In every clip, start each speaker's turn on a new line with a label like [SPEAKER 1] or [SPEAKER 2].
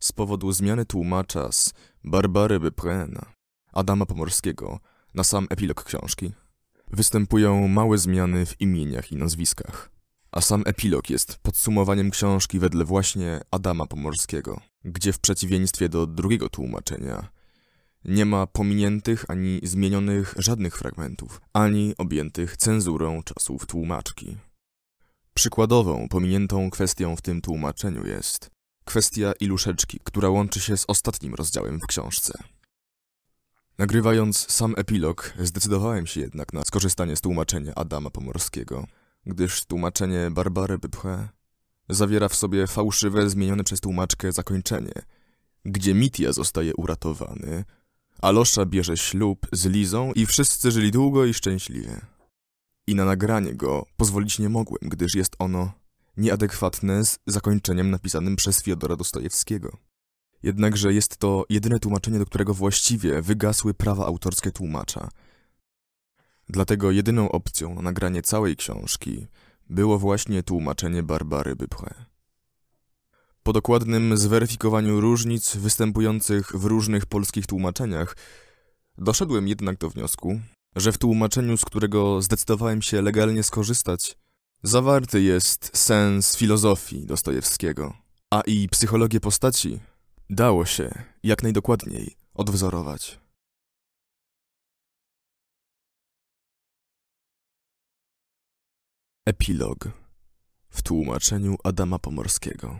[SPEAKER 1] z powodu zmiany tłumacza z Barbary Prena, Adama Pomorskiego, na sam epilog książki. Występują małe zmiany w imieniach i nazwiskach. A sam epilog jest podsumowaniem książki wedle właśnie Adama Pomorskiego, gdzie w przeciwieństwie do drugiego tłumaczenia nie ma pominiętych ani zmienionych żadnych fragmentów, ani objętych cenzurą czasów tłumaczki. Przykładową pominiętą kwestią w tym tłumaczeniu jest Kwestia iluszeczki, która łączy się z ostatnim rozdziałem w książce. Nagrywając sam epilog, zdecydowałem się jednak na skorzystanie z tłumaczenia Adama Pomorskiego, gdyż tłumaczenie Barbary Bypchę zawiera w sobie fałszywe, zmienione przez tłumaczkę zakończenie, gdzie Mitia zostaje uratowany, Alosza bierze ślub z Lizą i wszyscy żyli długo i szczęśliwie. I na nagranie go pozwolić nie mogłem, gdyż jest ono nieadekwatne z zakończeniem napisanym przez Fiodora Dostojewskiego. Jednakże jest to jedyne tłumaczenie, do którego właściwie wygasły prawa autorskie tłumacza. Dlatego jedyną opcją na nagranie całej książki było właśnie tłumaczenie Barbary Bypche. Po dokładnym zweryfikowaniu różnic występujących w różnych polskich tłumaczeniach, doszedłem jednak do wniosku, że w tłumaczeniu, z którego zdecydowałem się legalnie skorzystać, Zawarty jest sens filozofii Dostojewskiego, a i psychologię postaci dało się jak najdokładniej odwzorować. Epilog w tłumaczeniu Adama Pomorskiego.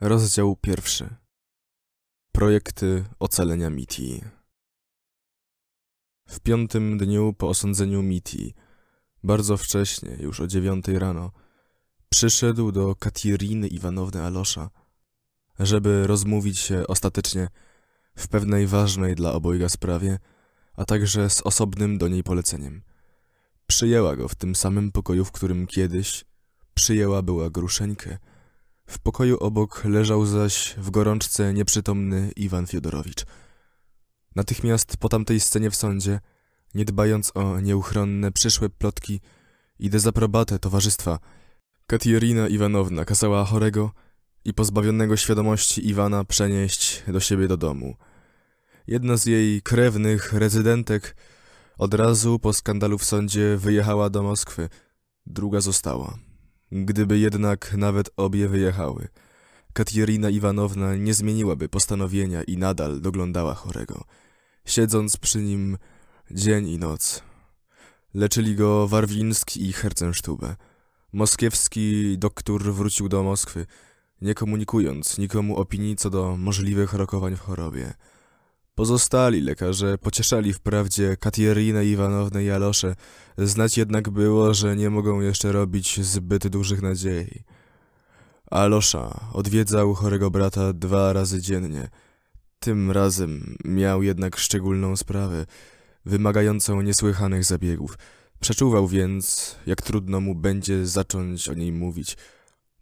[SPEAKER 1] Rozdział pierwszy. Projekty ocalenia Miti. W piątym dniu po osądzeniu Miti bardzo wcześnie, już o dziewiątej rano, przyszedł do Katiriny Iwanowny Alosza, żeby rozmówić się ostatecznie w pewnej ważnej dla obojga sprawie, a także z osobnym do niej poleceniem. Przyjęła go w tym samym pokoju, w którym kiedyś przyjęła była gruszeńkę. W pokoju obok leżał zaś w gorączce nieprzytomny Iwan Fiodorowicz. Natychmiast po tamtej scenie w sądzie – nie dbając o nieuchronne przyszłe plotki i dezaprobatę towarzystwa. Katierina Iwanowna kazała chorego i pozbawionego świadomości Iwana przenieść do siebie do domu. Jedna z jej krewnych rezydentek od razu po skandalu w sądzie wyjechała do Moskwy, druga została. Gdyby jednak nawet obie wyjechały, Katierina Iwanowna nie zmieniłaby postanowienia i nadal doglądała chorego. Siedząc przy nim Dzień i noc. Leczyli go Warwiński i Hercenstube. Moskiewski doktor wrócił do Moskwy, nie komunikując nikomu opinii co do możliwych rokowań w chorobie. Pozostali lekarze pocieszali wprawdzie Katierinę Iwanownę Alosze, znać jednak było, że nie mogą jeszcze robić zbyt dużych nadziei. Alosza odwiedzał chorego brata dwa razy dziennie. Tym razem miał jednak szczególną sprawę, wymagającą niesłychanych zabiegów. Przeczuwał więc, jak trudno mu będzie zacząć o niej mówić.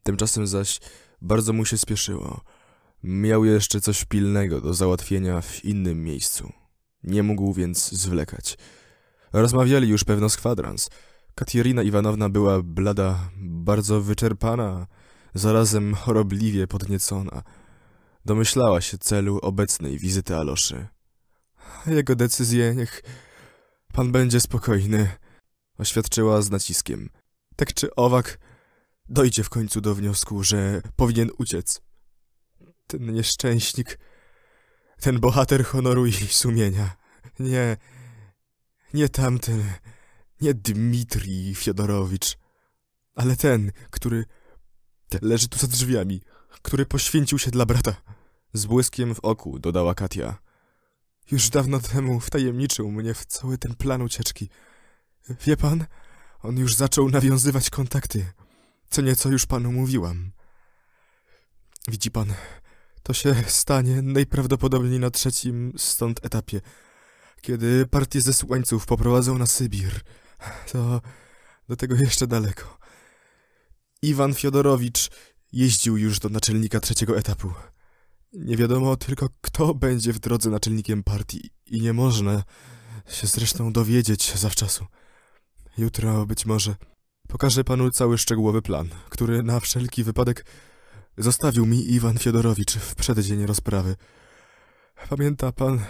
[SPEAKER 1] Tymczasem zaś bardzo mu się spieszyło. Miał jeszcze coś pilnego do załatwienia w innym miejscu. Nie mógł więc zwlekać. Rozmawiali już pewno z kwadrans. Katierina Iwanowna była blada, bardzo wyczerpana, zarazem chorobliwie podniecona. Domyślała się celu obecnej wizyty Aloszy. Jego decyzje, niech pan będzie spokojny, oświadczyła z naciskiem. Tak czy owak, dojdzie w końcu do wniosku, że powinien uciec. Ten nieszczęśnik, ten bohater honoru i sumienia. Nie, nie tamten, nie Dmitrij Fiodorowicz, ale ten, który leży tu za drzwiami, który poświęcił się dla brata. Z błyskiem w oku dodała Katia. Już dawno temu wtajemniczył mnie w cały ten plan ucieczki. Wie pan, on już zaczął nawiązywać kontakty. Co nieco już panu mówiłam. Widzi pan, to się stanie najprawdopodobniej na trzecim stąd etapie. Kiedy partie zesłańców poprowadzą na Sybir, to do tego jeszcze daleko. Iwan Fiodorowicz jeździł już do naczelnika trzeciego etapu. Nie wiadomo tylko, kto będzie w drodze naczelnikiem partii i nie można się zresztą dowiedzieć zawczasu. Jutro być może pokażę panu cały szczegółowy plan, który na wszelki wypadek zostawił mi Iwan Fiodorowicz w przeddzień rozprawy. Pamięta pan,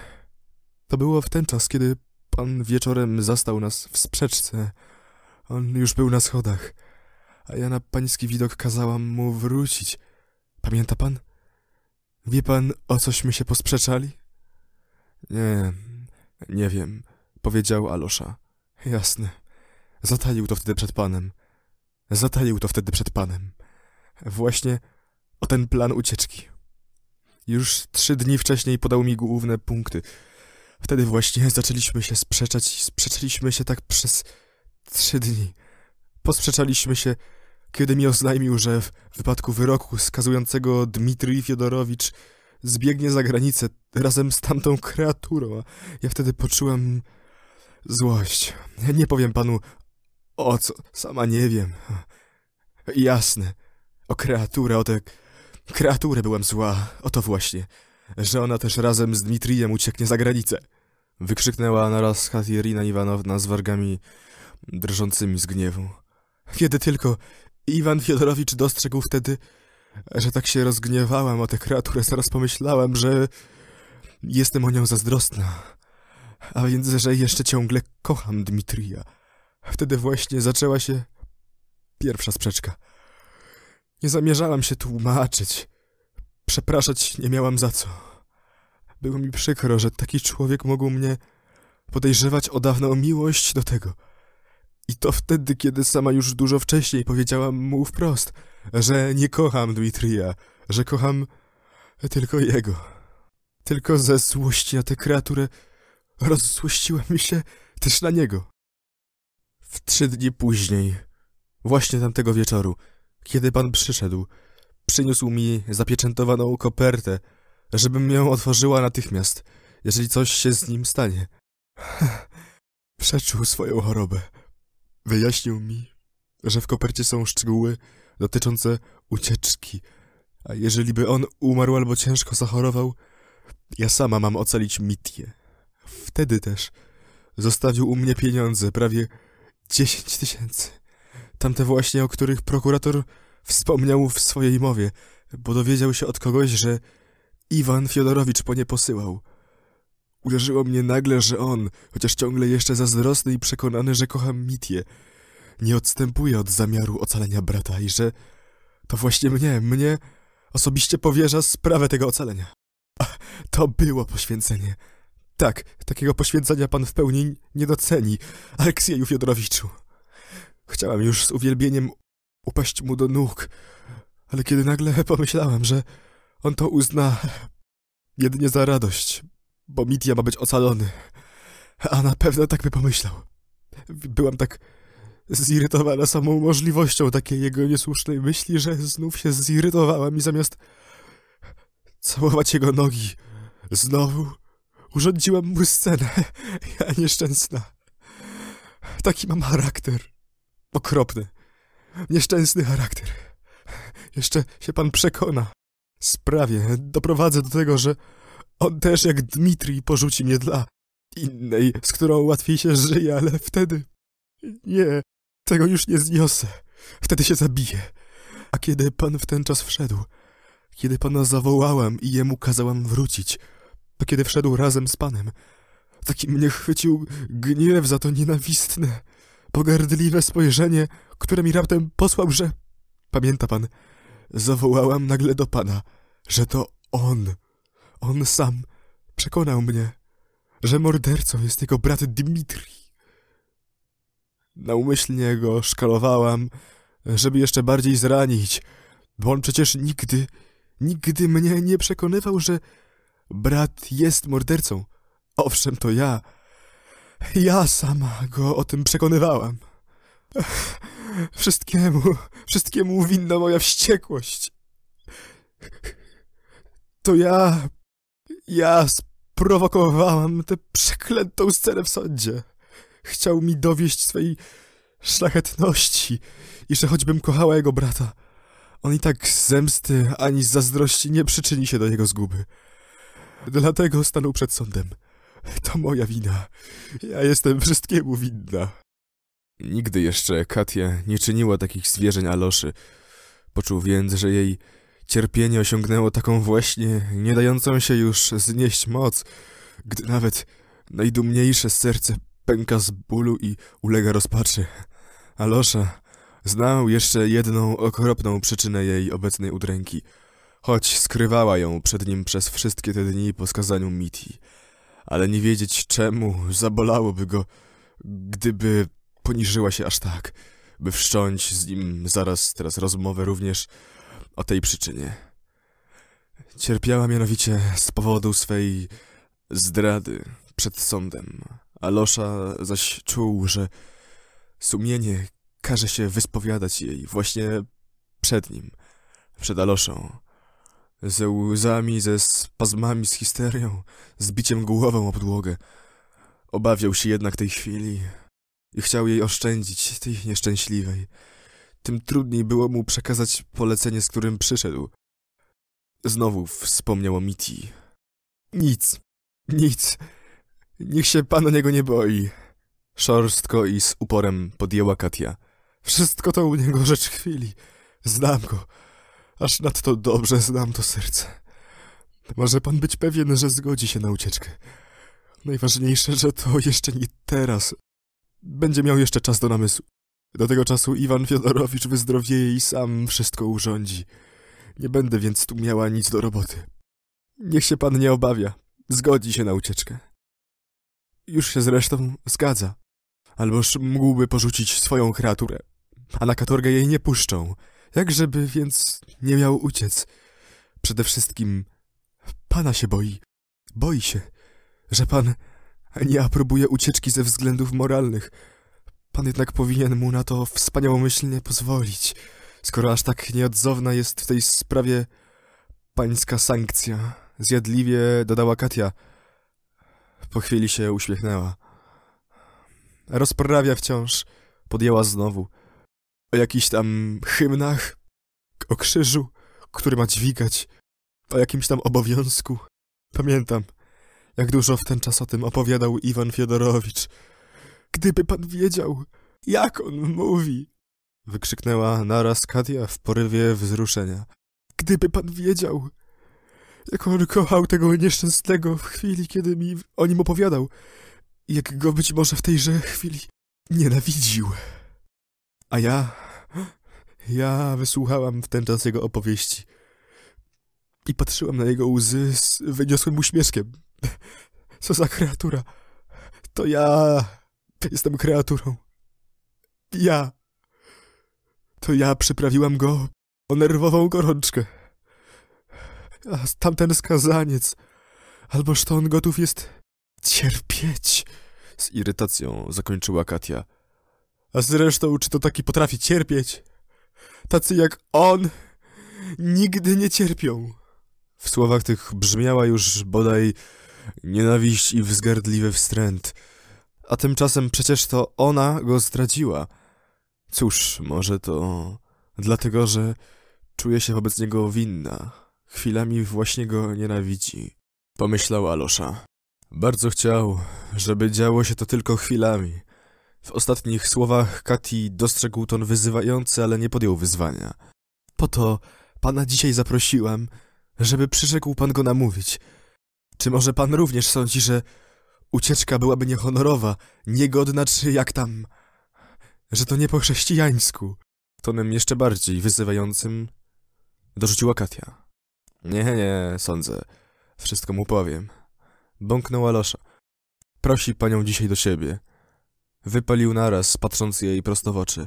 [SPEAKER 1] to było w ten czas, kiedy pan wieczorem zastał nas w sprzeczce. On już był na schodach, a ja na pański widok kazałam mu wrócić. Pamięta pan? Wie pan, o cośmy się posprzeczali? Nie, nie wiem, powiedział Alosza. Jasne. Zataił to wtedy przed panem. Zataił to wtedy przed panem. Właśnie o ten plan ucieczki. Już trzy dni wcześniej podał mi główne punkty. Wtedy właśnie zaczęliśmy się sprzeczać i sprzeczaliśmy się tak przez trzy dni. Posprzeczaliśmy się kiedy mi oznajmił, że w wypadku wyroku skazującego Dmitrij Fiodorowicz zbiegnie za granicę razem z tamtą kreaturą, a ja wtedy poczułem złość. Nie powiem panu o co, sama nie wiem. Jasne, o kreaturę, o tę kreaturę byłem zła, o to właśnie, że ona też razem z Dmitrijem ucieknie za granicę. Wykrzyknęła naraz Katierina Iwanowna z wargami drżącymi z gniewu. Kiedy tylko Iwan Fiodorowicz dostrzegł wtedy, że tak się rozgniewałam o tę kreaturę, zaraz pomyślałam, że jestem o nią zazdrosna, a więc, że jeszcze ciągle kocham Dmitrija. Wtedy właśnie zaczęła się pierwsza sprzeczka. Nie zamierzałam się tłumaczyć. Przepraszać nie miałam za co. Było mi przykro, że taki człowiek mógł mnie podejrzewać o dawną miłość do tego – i to wtedy, kiedy sama już dużo wcześniej powiedziałam mu wprost, że nie kocham Dmitrija, że kocham tylko jego. Tylko ze złości na tę kreaturę rozzłościła mi się też na niego. W trzy dni później, właśnie tamtego wieczoru, kiedy pan przyszedł, przyniósł mi zapieczętowaną kopertę, żebym ją otworzyła natychmiast, jeżeli coś się z nim stanie. Przeczuł swoją chorobę. Wyjaśnił mi, że w kopercie są szczegóły dotyczące ucieczki, a jeżeli by on umarł albo ciężko zachorował, ja sama mam ocalić Mitię. Wtedy też zostawił u mnie pieniądze, prawie dziesięć tysięcy. Tamte właśnie, o których prokurator wspomniał w swojej mowie, bo dowiedział się od kogoś, że Iwan Fiodorowicz po nie posyłał. Uderzyło mnie nagle, że on, chociaż ciągle jeszcze zazdrosny i przekonany, że kocham Mitię, nie odstępuje od zamiaru ocalenia brata i że to właśnie mnie, mnie osobiście powierza sprawę tego ocalenia. to było poświęcenie. Tak, takiego poświęcenia pan w pełni nie doceni, Aleksieju Fiodorowiczu. Chciałem już z uwielbieniem upaść mu do nóg, ale kiedy nagle pomyślałem, że on to uzna jedynie za radość, bo Mitya ma być ocalony. A na pewno tak by pomyślał. Byłam tak zirytowana samą możliwością takiej jego niesłusznej myśli, że znów się zirytowałam i zamiast całować jego nogi, znowu urządziłam mu scenę. Ja nieszczęsna. Taki mam charakter. Okropny. Nieszczęsny charakter. Jeszcze się pan przekona. Sprawię, doprowadzę do tego, że on też jak Dmitri porzuci mnie dla innej, z którą łatwiej się żyje, ale wtedy... Nie, tego już nie zniosę. Wtedy się zabiję. A kiedy pan w ten czas wszedł, kiedy pana zawołałam i jemu kazałam wrócić, a kiedy wszedł razem z panem, taki mnie chwycił gniew za to nienawistne, pogardliwe spojrzenie, które mi raptem posłał, że... Pamięta pan, zawołałam nagle do pana, że to on... On sam przekonał mnie, że mordercą jest jego brat Dmitri. Naumyślnie go szkalowałam, żeby jeszcze bardziej zranić, bo on przecież nigdy, nigdy mnie nie przekonywał, że brat jest mordercą. Owszem, to ja. Ja sama go o tym przekonywałam. Wszystkiemu, wszystkiemu winna moja wściekłość. To ja ja sprowokowałam tę przeklętą scenę w sądzie. Chciał mi dowieść swej szlachetności i że choćbym kochała jego brata, on i tak z zemsty ani z zazdrości nie przyczyni się do jego zguby. Dlatego stanął przed sądem. To moja wina. Ja jestem wszystkiemu winna. Nigdy jeszcze Katia nie czyniła takich zwierzeń Aloszy. Poczuł więc, że jej Cierpienie osiągnęło taką właśnie, nie dającą się już znieść moc, gdy nawet najdumniejsze serce pęka z bólu i ulega rozpaczy. Alosza znał jeszcze jedną okropną przyczynę jej obecnej udręki, choć skrywała ją przed nim przez wszystkie te dni po skazaniu Miti. Ale nie wiedzieć czemu zabolałoby go, gdyby poniżyła się aż tak, by wszcząć z nim zaraz teraz rozmowę również o tej przyczynie. Cierpiała mianowicie z powodu swej zdrady przed sądem. Alosza zaś czuł, że sumienie każe się wyspowiadać jej właśnie przed nim, przed Aloszą. Ze łzami, ze spazmami, z histerią, z biciem głową o podłogę. Obawiał się jednak tej chwili i chciał jej oszczędzić, tej nieszczęśliwej tym trudniej było mu przekazać polecenie, z którym przyszedł. Znowu wspomniał o Miti. Nic, nic. Niech się pan o niego nie boi. Szorstko i z uporem podjęła Katia. Wszystko to u niego rzecz chwili. Znam go. Aż nadto dobrze znam to serce. Może pan być pewien, że zgodzi się na ucieczkę. Najważniejsze, że to jeszcze nie teraz. Będzie miał jeszcze czas do namysłu. Do tego czasu Iwan Fiodorowicz wyzdrowieje i sam wszystko urządzi. Nie będę więc tu miała nic do roboty. Niech się pan nie obawia. Zgodzi się na ucieczkę. Już się zresztą zgadza. Alboż mógłby porzucić swoją kreaturę. A na katorgę jej nie puszczą. Jakżeby więc nie miał uciec. Przede wszystkim pana się boi. Boi się, że pan nie aprobuje ucieczki ze względów moralnych. Pan jednak powinien mu na to wspaniałomyślnie pozwolić, skoro aż tak nieodzowna jest w tej sprawie pańska sankcja. Zjadliwie dodała Katia. Po chwili się uśmiechnęła. Rozprawia wciąż, podjęła znowu. O jakichś tam hymnach, o krzyżu, który ma dźwigać, o jakimś tam obowiązku. Pamiętam, jak dużo w ten czas o tym opowiadał Iwan Fiodorowicz. Gdyby pan wiedział, jak on mówi! Wykrzyknęła naraz Katia w porywie wzruszenia. Gdyby pan wiedział, jak on kochał tego nieszczęsnego w chwili, kiedy mi o nim opowiadał, jak go być może w tejże chwili nienawidził. A ja... ja wysłuchałam w ten czas jego opowieści i patrzyłam na jego łzy z wyniosłym uśmieszkiem. Co za kreatura! To ja... Jestem kreaturą. Ja. To ja przyprawiłam go o nerwową gorączkę. A tamten skazaniec, alboż to on gotów jest cierpieć. Z irytacją zakończyła Katia. A zresztą, czy to taki potrafi cierpieć? Tacy jak on nigdy nie cierpią. W słowach tych brzmiała już bodaj nienawiść i wzgardliwy wstręt a tymczasem przecież to ona go zdradziła. Cóż, może to dlatego, że czuje się wobec niego winna. Chwilami właśnie go nienawidzi, pomyślała Alosza. Bardzo chciał, żeby działo się to tylko chwilami. W ostatnich słowach Kati dostrzegł ton wyzywający, ale nie podjął wyzwania. Po to pana dzisiaj zaprosiłam, żeby przyrzekł pan go namówić. Czy może pan również sądzi, że Ucieczka byłaby niehonorowa, niegodna czy jak tam... Że to nie po chrześcijańsku. Tonem jeszcze bardziej wyzywającym dorzuciła Katia. Nie, nie, sądzę. Wszystko mu powiem. Bąknął Losza. Prosi panią dzisiaj do siebie. Wypalił naraz, patrząc jej prosto w oczy.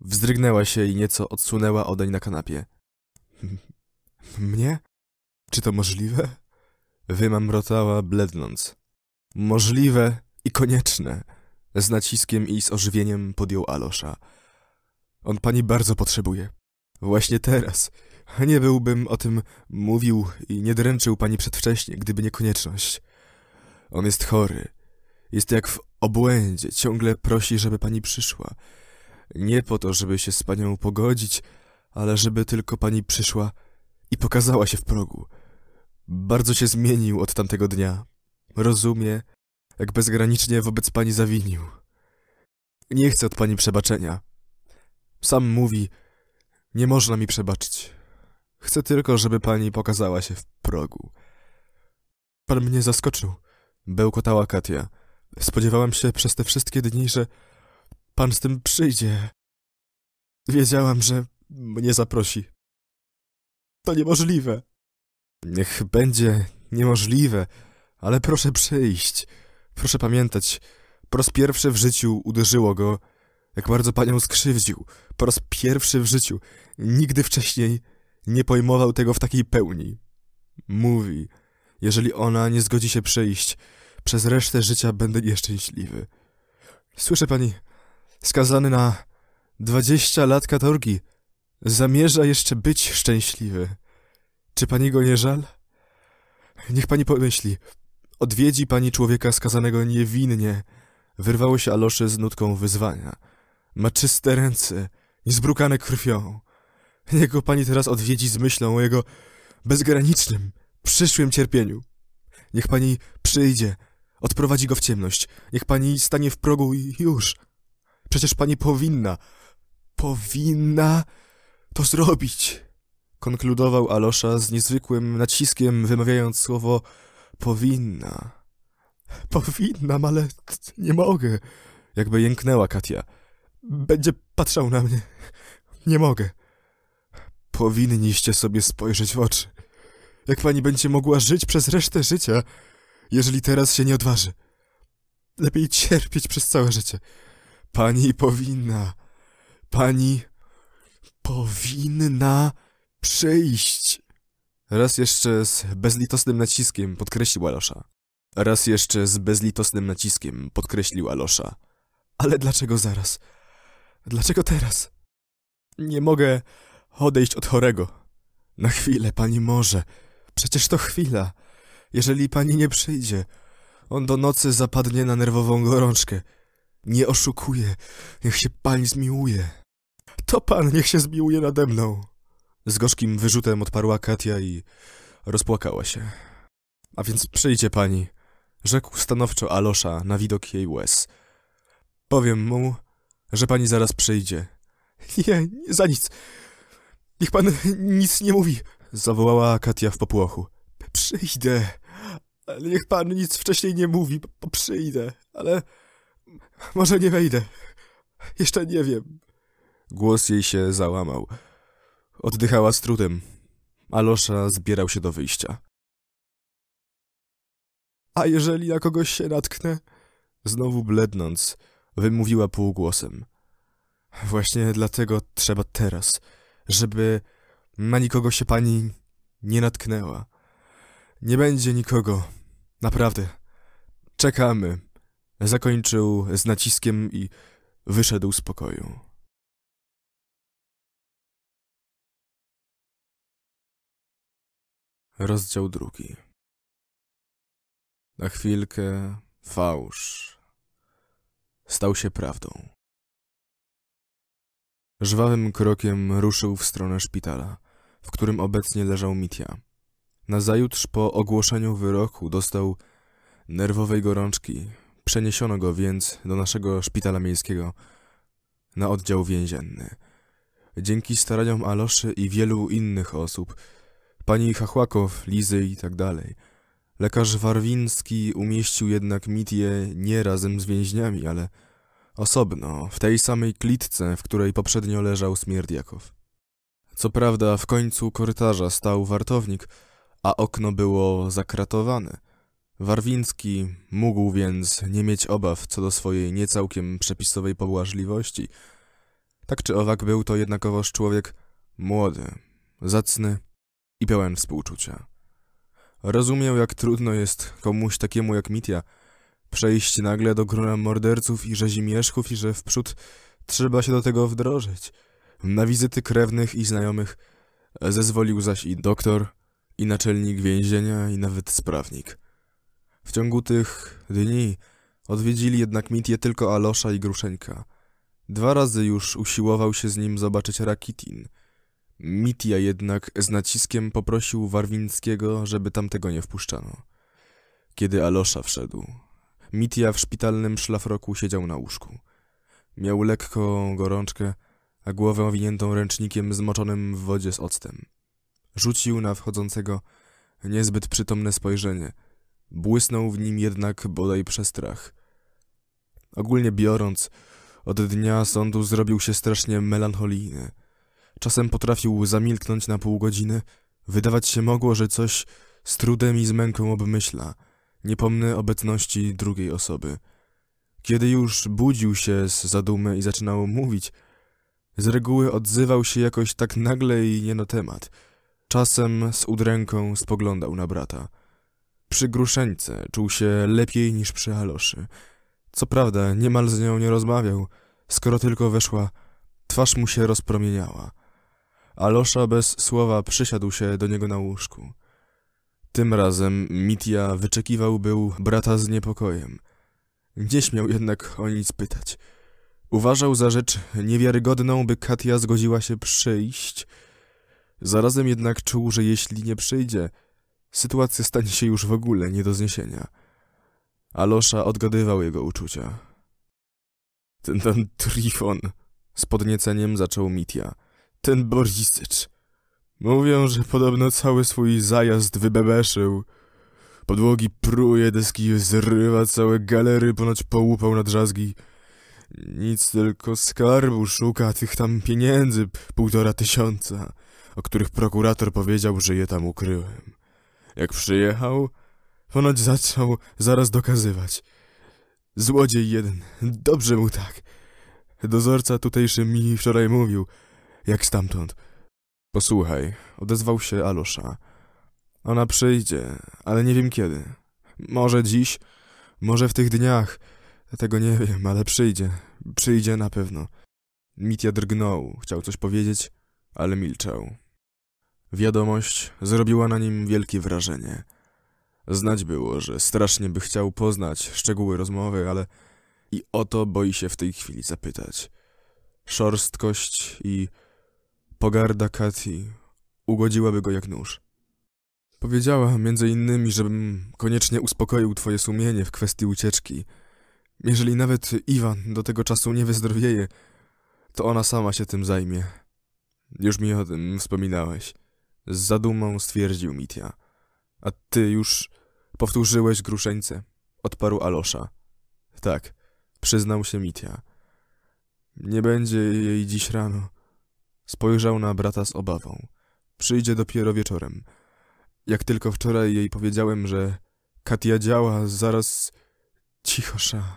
[SPEAKER 1] Wzdrygnęła się i nieco odsunęła odeń na kanapie. Mnie? Czy to możliwe? Wymamrotała, blednąc. Możliwe i konieczne, z naciskiem i z ożywieniem podjął Alosza. On pani bardzo potrzebuje. Właśnie teraz. Nie byłbym o tym mówił i nie dręczył pani przedwcześnie, gdyby nie konieczność. On jest chory. Jest jak w obłędzie, ciągle prosi, żeby pani przyszła. Nie po to, żeby się z panią pogodzić, ale żeby tylko pani przyszła i pokazała się w progu. Bardzo się zmienił od tamtego dnia. Rozumie, jak bezgranicznie wobec pani zawinił. Nie chcę od pani przebaczenia. Sam mówi, nie można mi przebaczyć. Chcę tylko, żeby pani pokazała się w progu. Pan mnie zaskoczył, bełkotała Katia. Spodziewałam się przez te wszystkie dni, że pan z tym przyjdzie. Wiedziałam, że mnie zaprosi. To niemożliwe. Niech będzie niemożliwe, ale proszę przyjść. Proszę pamiętać, po raz pierwszy w życiu uderzyło go, jak bardzo panią skrzywdził. Po raz pierwszy w życiu. Nigdy wcześniej nie pojmował tego w takiej pełni. Mówi, jeżeli ona nie zgodzi się przyjść, przez resztę życia będę nieszczęśliwy. Słyszę pani, skazany na dwadzieścia lat katorgi, zamierza jeszcze być szczęśliwy. Czy pani go nie żal? Niech pani pomyśli, Odwiedzi pani człowieka skazanego niewinnie. Wyrwało się Alosze z nutką wyzwania. Ma czyste ręce, niezbrukane krwią. Niech go pani teraz odwiedzi z myślą o jego bezgranicznym, przyszłym cierpieniu. Niech pani przyjdzie, odprowadzi go w ciemność. Niech pani stanie w progu i już. Przecież pani powinna, powinna to zrobić. Konkludował Alosza z niezwykłym naciskiem, wymawiając słowo Powinna. Powinnam, ale nie mogę. Jakby jęknęła Katia. Będzie patrzał na mnie. Nie mogę. Powinniście sobie spojrzeć w oczy. Jak pani będzie mogła żyć przez resztę życia, jeżeli teraz się nie odważy. Lepiej cierpieć przez całe życie. Pani powinna. Pani powinna przyjść. Raz jeszcze z bezlitosnym naciskiem podkreślił Alosza. Raz jeszcze z bezlitosnym naciskiem podkreślił Alosza. Ale dlaczego zaraz? Dlaczego teraz? Nie mogę odejść od chorego. Na chwilę, pani może. Przecież to chwila. Jeżeli pani nie przyjdzie, on do nocy zapadnie na nerwową gorączkę. Nie oszukuje. Niech się pani zmiłuje. To pan niech się zmiłuje nade mną. Z gorzkim wyrzutem odparła Katia i rozpłakała się. A więc przyjdzie pani, rzekł stanowczo Alosza na widok jej łez. Powiem mu, że pani zaraz przyjdzie. Nie, nie za nic. Niech pan nic nie mówi, zawołała Katia w popłochu. Przyjdę, ale niech pan nic wcześniej nie mówi, bo przyjdę, ale może nie wejdę. Jeszcze nie wiem. Głos jej się załamał. Oddychała z trudem. Alosza zbierał się do wyjścia. A jeżeli ja kogoś się natknę? Znowu blednąc, wymówiła półgłosem. Właśnie dlatego trzeba teraz, żeby na nikogo się pani nie natknęła. Nie będzie nikogo. Naprawdę. Czekamy. Zakończył z naciskiem i wyszedł z pokoju. Rozdział drugi. Na chwilkę fałsz stał się prawdą. Żwawym krokiem ruszył w stronę szpitala, w którym obecnie leżał Mitia. Nazajutrz po ogłoszeniu wyroku dostał nerwowej gorączki. Przeniesiono go więc do naszego szpitala miejskiego na oddział więzienny. Dzięki staraniom Aloszy i wielu innych osób – pani Chachłakow, Lizy i tak dalej. Lekarz Warwiński umieścił jednak Mitię nie razem z więźniami, ale osobno, w tej samej klitce, w której poprzednio leżał Smierdiakow. Co prawda w końcu korytarza stał wartownik, a okno było zakratowane. Warwiński mógł więc nie mieć obaw co do swojej niecałkiem przepisowej pobłażliwości. Tak czy owak był to jednakowoż człowiek młody, zacny, i pełen współczucia. Rozumiał, jak trudno jest komuś takiemu jak Mitya przejść nagle do grona morderców i rzezimieszków i że wprzód trzeba się do tego wdrożyć. Na wizyty krewnych i znajomych zezwolił zaś i doktor, i naczelnik więzienia, i nawet sprawnik. W ciągu tych dni odwiedzili jednak Mitję tylko Alosza i Gruszeńka. Dwa razy już usiłował się z nim zobaczyć Rakitin – Mitia jednak z naciskiem poprosił Warwińskiego, żeby tamtego nie wpuszczano. Kiedy Alosza wszedł, Mitia w szpitalnym szlafroku siedział na łóżku. Miał lekko gorączkę, a głowę owiniętą ręcznikiem zmoczonym w wodzie z octem. Rzucił na wchodzącego niezbyt przytomne spojrzenie. Błysnął w nim jednak bodaj przestrach. Ogólnie biorąc, od dnia sądu zrobił się strasznie melancholijny – Czasem potrafił zamilknąć na pół godziny. Wydawać się mogło, że coś z trudem i z męką obmyśla. Nie pomnę obecności drugiej osoby. Kiedy już budził się z zadumy i zaczynał mówić, z reguły odzywał się jakoś tak nagle i nie na temat. Czasem z udręką spoglądał na brata. Przy gruszeńce czuł się lepiej niż przy Aloszy. Co prawda, niemal z nią nie rozmawiał. Skoro tylko weszła, twarz mu się rozpromieniała. Alosza bez słowa przysiadł się do niego na łóżku. Tym razem Mitya wyczekiwał był brata z niepokojem. Nie śmiał jednak o nic pytać. Uważał za rzecz niewiarygodną, by Katia zgodziła się przyjść. Zarazem jednak czuł, że jeśli nie przyjdzie, sytuacja stanie się już w ogóle nie do zniesienia. Alosza odgadywał jego uczucia. Ten, ten Trifon, z podnieceniem zaczął Mitya ten Borisycz. Mówią, że podobno cały swój zajazd wybebeszył. Podłogi pruje, deski zrywa, całe galery ponoć połupał na drzazgi. Nic tylko skarbu szuka tych tam pieniędzy, półtora tysiąca, o których prokurator powiedział, że je tam ukryłem. Jak przyjechał, ponoć zaczął zaraz dokazywać. Złodziej jeden, dobrze mu tak. Dozorca tutejszy mi wczoraj mówił, jak stamtąd. Posłuchaj, odezwał się Alosza. Ona przyjdzie, ale nie wiem kiedy. Może dziś, może w tych dniach. Tego nie wiem, ale przyjdzie. Przyjdzie na pewno. Mitya drgnął, chciał coś powiedzieć, ale milczał. Wiadomość zrobiła na nim wielkie wrażenie. Znać było, że strasznie by chciał poznać szczegóły rozmowy, ale i o to boi się w tej chwili zapytać. Szorstkość i Pogarda Kati ugodziłaby go jak nóż. Powiedziała między innymi, żebym koniecznie uspokoił twoje sumienie w kwestii ucieczki. Jeżeli nawet Iwan do tego czasu nie wyzdrowieje, to ona sama się tym zajmie. Już mi o tym wspominałeś. Z zadumą stwierdził Mitia. A ty już powtórzyłeś gruszeńce, odparł Alosza. Tak, przyznał się Mitia. Nie będzie jej dziś rano. Spojrzał na brata z obawą. Przyjdzie dopiero wieczorem. Jak tylko wczoraj jej powiedziałem, że Katia działa, zaraz... Cichosza.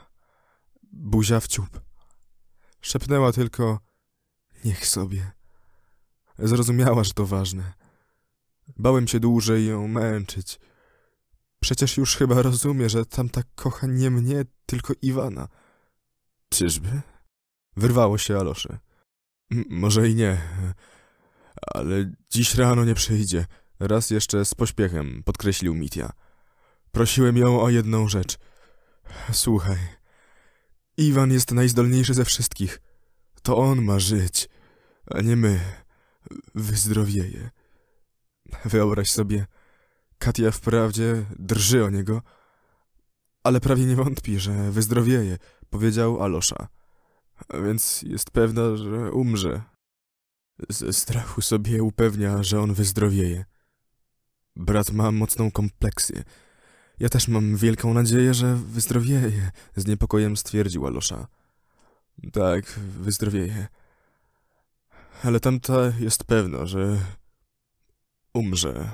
[SPEAKER 1] Buzia w ciup. Szepnęła tylko... Niech sobie. Zrozumiała, że to ważne. Bałem się dłużej ją męczyć. Przecież już chyba rozumie, że tamta kocha nie mnie, tylko Iwana. Czyżby? Wyrwało się Alosze może i nie, ale dziś rano nie przyjdzie. Raz jeszcze z pośpiechem podkreślił Mitia. Prosiłem ją o jedną rzecz. Słuchaj, Iwan jest najzdolniejszy ze wszystkich. To on ma żyć, a nie my. Wyzdrowieje. Wyobraź sobie, Katia wprawdzie drży o niego, ale prawie nie wątpi, że wyzdrowieje, powiedział Alosza a więc jest pewna, że umrze. Ze strachu sobie upewnia, że on wyzdrowieje. Brat ma mocną kompleksję. Ja też mam wielką nadzieję, że wyzdrowieje, z niepokojem stwierdziła Losza. Tak, wyzdrowieje. Ale tamta jest pewna, że umrze.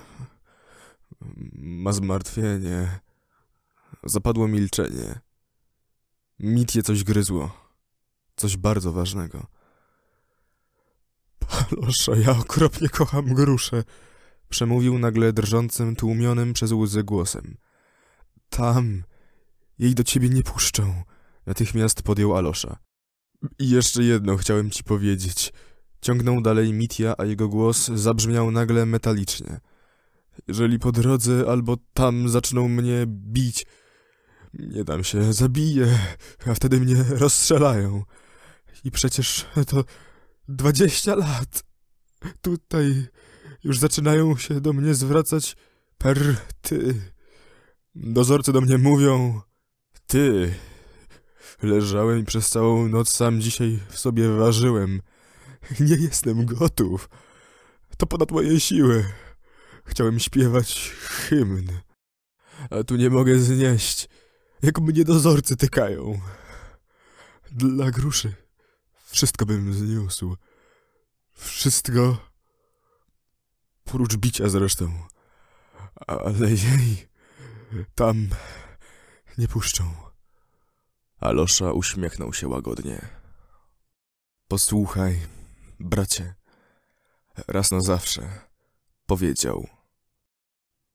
[SPEAKER 1] Ma zmartwienie. Zapadło milczenie. Mitje coś gryzło coś bardzo ważnego. Palosza, ja okropnie kocham grusze, przemówił nagle drżącym, tłumionym przez łzy głosem. Tam, jej do ciebie nie puszczą, natychmiast podjął Alosza. I jeszcze jedno chciałem ci powiedzieć. Ciągnął dalej Mitia, a jego głos zabrzmiał nagle metalicznie. Jeżeli po drodze albo tam zaczną mnie bić, nie dam się, zabiję, a wtedy mnie rozstrzelają. I przecież to dwadzieścia lat. Tutaj już zaczynają się do mnie zwracać ty. Dozorcy do mnie mówią ty. Leżałem i przez całą noc sam dzisiaj w sobie ważyłem. Nie jestem gotów. To ponad moje siły. Chciałem śpiewać hymn. A tu nie mogę znieść, jak mnie dozorcy tykają. Dla gruszy. Wszystko bym zniósł. Wszystko. Prócz bicia zresztą. Ale jej tam nie puszczą. Alosza uśmiechnął się łagodnie. Posłuchaj, bracie, raz na zawsze, powiedział.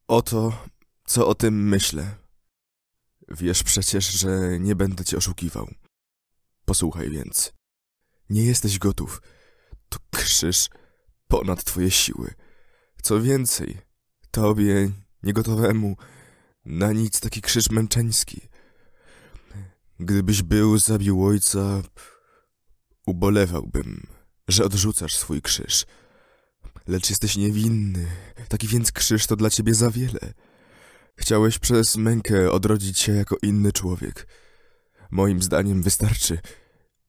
[SPEAKER 1] Oto, co o tym myślę. Wiesz przecież, że nie będę cię oszukiwał. Posłuchaj więc. Nie jesteś gotów. To krzyż ponad twoje siły. Co więcej, tobie, niegotowemu, na nic taki krzyż męczeński. Gdybyś był zabił ojca, ubolewałbym, że odrzucasz swój krzyż. Lecz jesteś niewinny, taki więc krzyż to dla ciebie za wiele. Chciałeś przez mękę odrodzić się jako inny człowiek. Moim zdaniem wystarczy,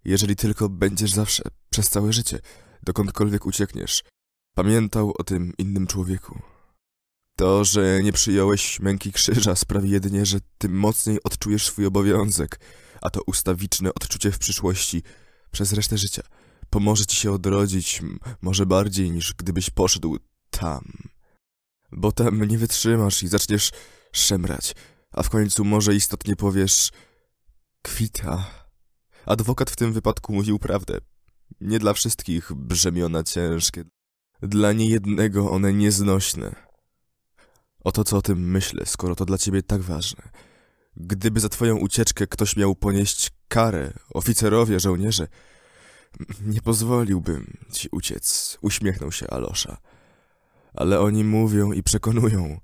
[SPEAKER 1] jeżeli tylko będziesz zawsze, przez całe życie, dokądkolwiek uciekniesz, pamiętał o tym innym człowieku. To, że nie przyjąłeś męki krzyża sprawi jedynie, że tym mocniej odczujesz swój obowiązek, a to ustawiczne odczucie w przyszłości przez resztę życia pomoże ci się odrodzić może bardziej niż gdybyś poszedł tam. Bo tam nie wytrzymasz i zaczniesz szemrać, a w końcu może istotnie powiesz kwita. Adwokat w tym wypadku mówił prawdę. Nie dla wszystkich brzemiona ciężkie. Dla niejednego one nieznośne. Oto co o tym myślę, skoro to dla ciebie tak ważne. Gdyby za twoją ucieczkę ktoś miał ponieść karę, oficerowie, żołnierze, nie pozwoliłbym ci uciec, uśmiechnął się Alosza. Ale oni mówią i przekonują.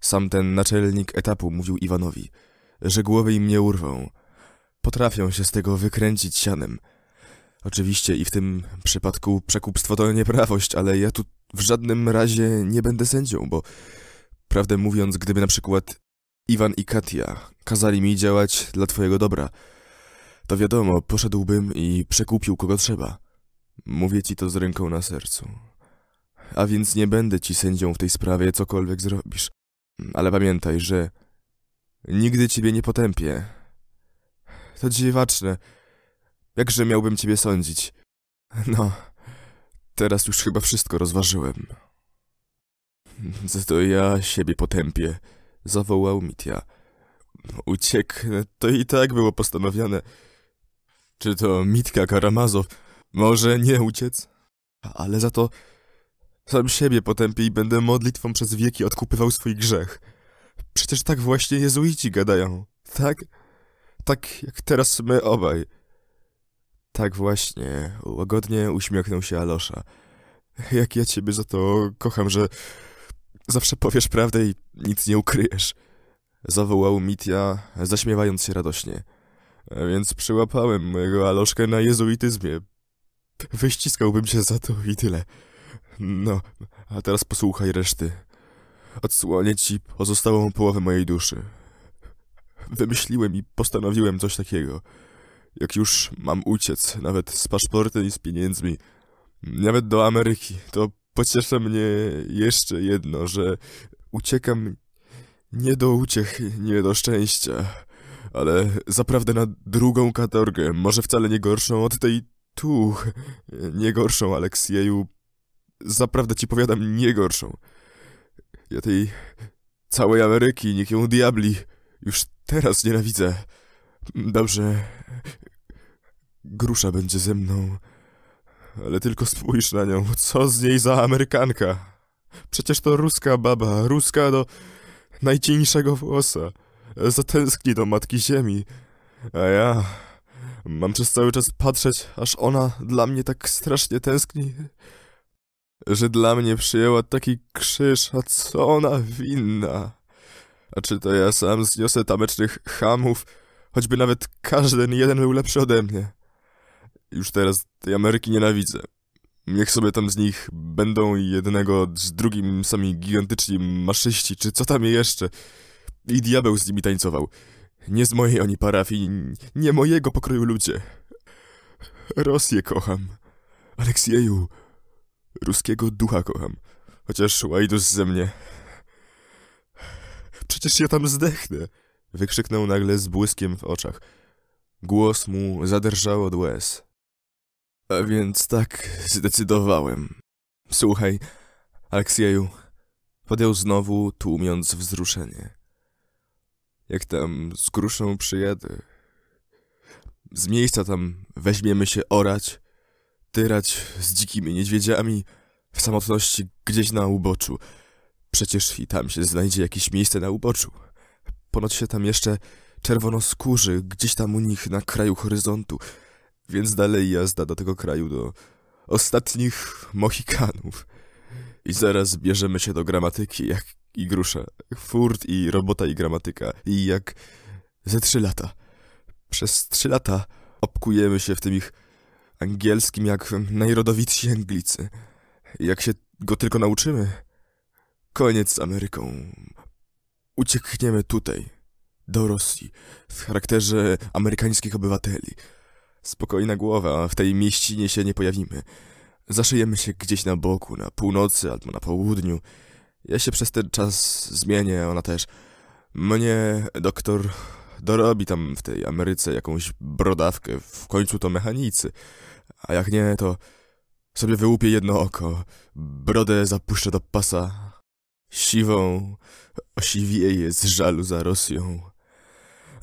[SPEAKER 1] Sam ten naczelnik etapu mówił Iwanowi, że głowy im nie urwą, potrafią się z tego wykręcić sianem. Oczywiście i w tym przypadku przekupstwo to nieprawość, ale ja tu w żadnym razie nie będę sędzią, bo prawdę mówiąc, gdyby na przykład Iwan i Katia kazali mi działać dla twojego dobra, to wiadomo, poszedłbym i przekupił kogo trzeba. Mówię ci to z ręką na sercu. A więc nie będę ci sędzią w tej sprawie, cokolwiek zrobisz. Ale pamiętaj, że nigdy ciebie nie potępię, to dziwaczne. Jakże miałbym ciebie sądzić? No, teraz już chyba wszystko rozważyłem. Za to ja siebie potępię, zawołał Mitya. Ucieknę, to i tak było postanowione. Czy to Mitka Karamazow może nie uciec? Ale za to sam siebie potępię i będę modlitwą przez wieki odkupywał swój grzech. Przecież tak właśnie jezuici gadają, tak? tak jak teraz my obaj. Tak właśnie, łagodnie uśmiechnął się Alosza. Jak ja ciebie za to kocham, że zawsze powiesz prawdę i nic nie ukryjesz. Zawołał Mitya, zaśmiewając się radośnie. Więc przyłapałem mojego Aloszkę na jezuityzmie. Wyściskałbym się za to i tyle. No, a teraz posłuchaj reszty. Odsłonię ci pozostałą połowę mojej duszy wymyśliłem i postanowiłem coś takiego. Jak już mam uciec, nawet z paszportem i z pieniędzmi, nawet do Ameryki, to pociesza mnie jeszcze jedno, że uciekam nie do uciech, nie do szczęścia, ale zaprawdę na drugą katorgę, może wcale nie gorszą od tej tu, nie gorszą, Aleksieju, zaprawdę ci powiadam, nie gorszą. Ja tej całej Ameryki, niech ją diabli, już Teraz nienawidzę. Dobrze. Grusza będzie ze mną. Ale tylko spójrz na nią. Co z niej za Amerykanka? Przecież to ruska baba, ruska do najcieńszego włosa. Zatęskni do Matki Ziemi. A ja... Mam przez cały czas patrzeć, aż ona dla mnie tak strasznie tęskni, że dla mnie przyjęła taki krzyż, a co ona winna? A czy to ja sam zniosę tamecznych chamów, choćby nawet każdy jeden był lepszy ode mnie. Już teraz tej Ameryki nienawidzę. Niech sobie tam z nich będą jednego z drugim sami gigantyczni maszyści, czy co tam jeszcze. I diabeł z nimi tańcował. Nie z mojej oni parafii, nie mojego pokroju ludzie. Rosję kocham. Aleksieju, ruskiego ducha kocham. Chociaż łajdus ze mnie. Przecież ja tam zdechnę! Wykrzyknął nagle z błyskiem w oczach. Głos mu zadrżał od łez. A więc tak zdecydowałem. Słuchaj, Aleksieju, podjął znowu, tłumiąc wzruszenie. Jak tam z gruszą przyjadę. Z miejsca tam weźmiemy się orać, tyrać z dzikimi niedźwiedziami w samotności gdzieś na uboczu. Przecież i tam się znajdzie jakieś miejsce na uboczu. Ponoć się tam jeszcze czerwono skórzy, gdzieś tam u nich na kraju horyzontu, więc dalej jazda do tego kraju, do ostatnich Mohikanów. I zaraz bierzemy się do gramatyki, jak i grusza. Furt i robota i gramatyka. I jak ze trzy lata. Przez trzy lata obkujemy się w tym ich angielskim jak najrodowitsi Anglicy. Jak się go tylko nauczymy, Koniec z Ameryką. Uciekniemy tutaj, do Rosji, w charakterze amerykańskich obywateli. Spokojna głowa, w tej mieścinie się nie pojawimy. Zaszyjemy się gdzieś na boku, na północy albo na południu. Ja się przez ten czas zmienię, ona też. Mnie doktor dorobi tam w tej Ameryce jakąś brodawkę, w końcu to mechanicy. A jak nie, to sobie wyłupię jedno oko, brodę zapuszczę do pasa, Siwą osiwieje z żalu za Rosją.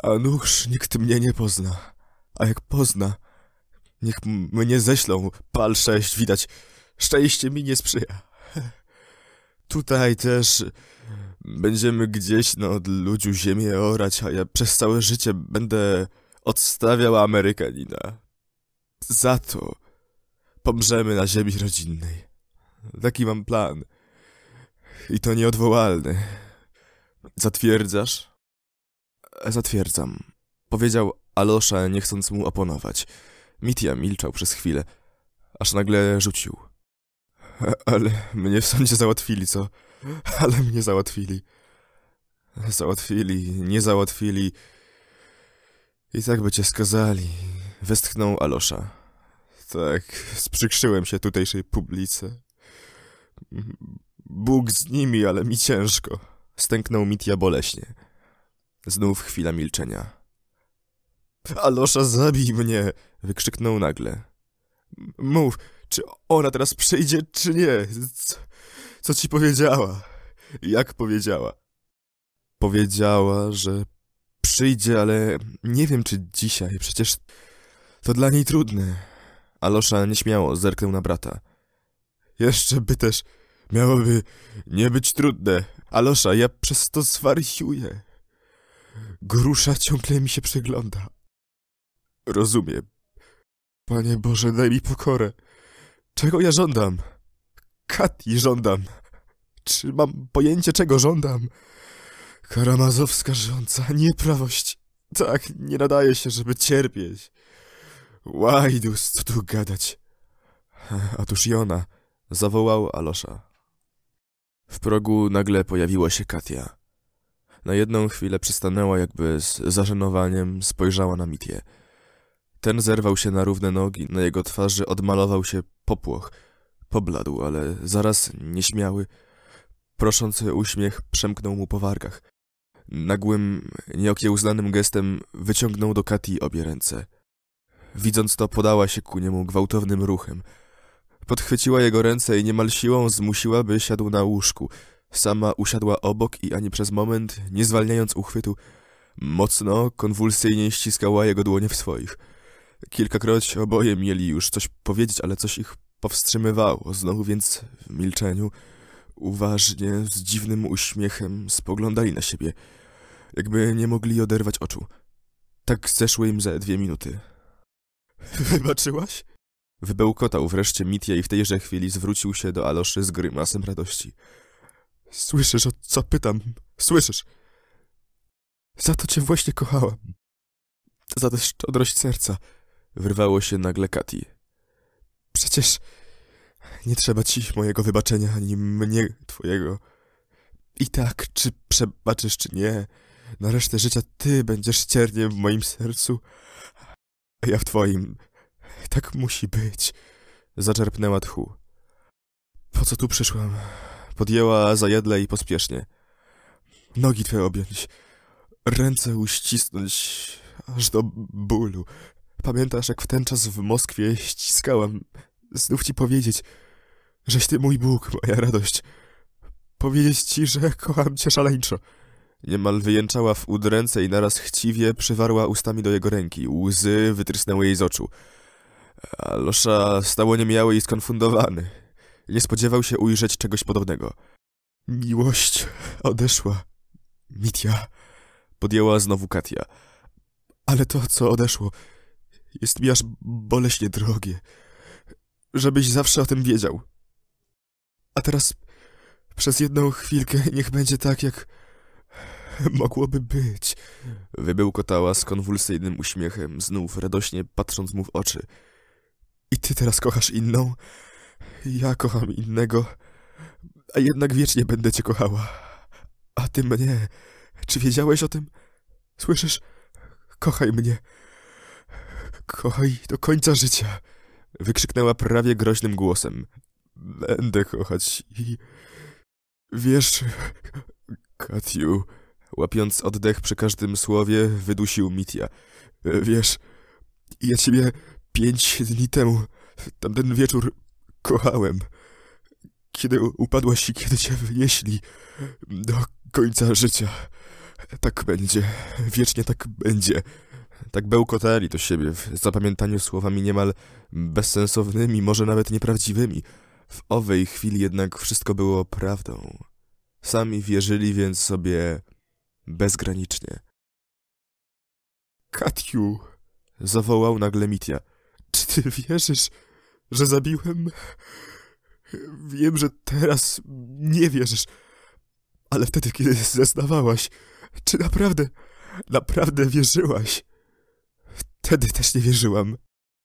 [SPEAKER 1] A nuż nikt mnie nie pozna. A jak pozna, niech mnie ześlą. Pal sześć, widać, szczęście mi nie sprzyja. Tutaj też będziemy gdzieś na no, odludziu ziemię orać, a ja przez całe życie będę odstawiał Amerykanina. Za to pomrzemy na ziemi rodzinnej. Taki mam plan. I to nieodwołalny. Zatwierdzasz? Zatwierdzam. Powiedział Alosza, nie chcąc mu oponować. Mitya milczał przez chwilę, aż nagle rzucił. Ale mnie w sądzie załatwili, co? Ale mnie załatwili. Załatwili, nie załatwili. I tak by cię skazali. Westchnął Alosza. Tak, sprzykrzyłem się tutejszej publice. Bóg z nimi, ale mi ciężko. Stęknął Mitya boleśnie. Znów chwila milczenia. Alosza, zabij mnie! Wykrzyknął nagle. Mów, czy ona teraz przyjdzie, czy nie? Co, co ci powiedziała? Jak powiedziała? Powiedziała, że przyjdzie, ale nie wiem, czy dzisiaj. Przecież to dla niej trudne. Alosza nieśmiało zerknął na brata. Jeszcze by też Miałoby nie być trudne. Alosza, ja przez to zwariuję. Grusza ciągle mi się przegląda. Rozumiem. Panie Boże, daj mi pokorę. Czego ja żądam? Kati żądam. Czy mam pojęcie, czego żądam? Karamazowska rządza, nieprawość. Tak, nie nadaje się, żeby cierpieć. Łajdus, co tu gadać? tuż i ona, zawołał Alosza. W progu nagle pojawiła się Katia. Na jedną chwilę przystanęła jakby z zażenowaniem, spojrzała na Mitię. Ten zerwał się na równe nogi, na jego twarzy odmalował się popłoch. Pobladł, ale zaraz nieśmiały, proszący uśmiech przemknął mu po wargach. Nagłym, nieokiełznanym gestem wyciągnął do Kati obie ręce. Widząc to, podała się ku niemu gwałtownym ruchem – Podchwyciła jego ręce i niemal siłą zmusiła, by siadł na łóżku. Sama usiadła obok i ani przez moment, nie zwalniając uchwytu, mocno, konwulsyjnie ściskała jego dłonie w swoich. Kilkakroć oboje mieli już coś powiedzieć, ale coś ich powstrzymywało, znowu więc w milczeniu, uważnie, z dziwnym uśmiechem spoglądali na siebie, jakby nie mogli oderwać oczu. Tak zeszły im ze dwie minuty. Wybaczyłaś? Wybełkotał wreszcie Mitya i w tejże chwili zwrócił się do Aloszy z grymasem radości. Słyszysz, o co pytam? Słyszysz? Za to cię właśnie kochałam. Za tę szczodrość serca. Wyrwało się nagle Kati. Przecież nie trzeba ci mojego wybaczenia, ani mnie twojego. I tak, czy przebaczysz, czy nie, na resztę życia ty będziesz cierniem w moim sercu, a ja w twoim tak musi być. Zaczerpnęła tchu. Po co tu przyszłam? Podjęła zajadle i pospiesznie. Nogi twoje objąć, ręce uścisnąć, aż do bólu. Pamiętasz, jak w ten czas w Moskwie ściskałam. Znów ci powiedzieć, żeś ty mój Bóg, moja radość. Powiedzieć ci, że kocham cię szaleńczo. Niemal wyjęczała w udręce i naraz chciwie przywarła ustami do jego ręki. Łzy wytrysnęły jej z oczu. Alosza stało stał i skonfundowany. Nie spodziewał się ujrzeć czegoś podobnego. Miłość odeszła. Mitia. Podjęła znowu Katia. Ale to, co odeszło, jest mi aż boleśnie drogie. Żebyś zawsze o tym wiedział. A teraz przez jedną chwilkę niech będzie tak, jak mogłoby być. Wybełkotała z konwulsyjnym uśmiechem, znów radośnie patrząc mu w oczy. I ty teraz kochasz inną. Ja kocham innego. A jednak wiecznie będę cię kochała. A ty mnie. Czy wiedziałeś o tym? Słyszysz? Kochaj mnie. Kochaj do końca życia. Wykrzyknęła prawie groźnym głosem. Będę kochać i... Wiesz, Katiu, łapiąc oddech przy każdym słowie, wydusił Mitia. Wiesz, ja ciebie Pięć dni temu, tamten wieczór, kochałem. Kiedy upadłaś i kiedy cię wynieśli. Do końca życia. Tak będzie. Wiecznie tak będzie. Tak bełkotali do siebie w zapamiętaniu słowami niemal bezsensownymi, może nawet nieprawdziwymi. W owej chwili jednak wszystko było prawdą. Sami wierzyli więc sobie bezgranicznie. Katju! zawołał nagle Mitia. Czy ty wierzysz, że zabiłem? Wiem, że teraz nie wierzysz, ale wtedy, kiedy zeznawałaś, czy naprawdę, naprawdę wierzyłaś? Wtedy też nie wierzyłam.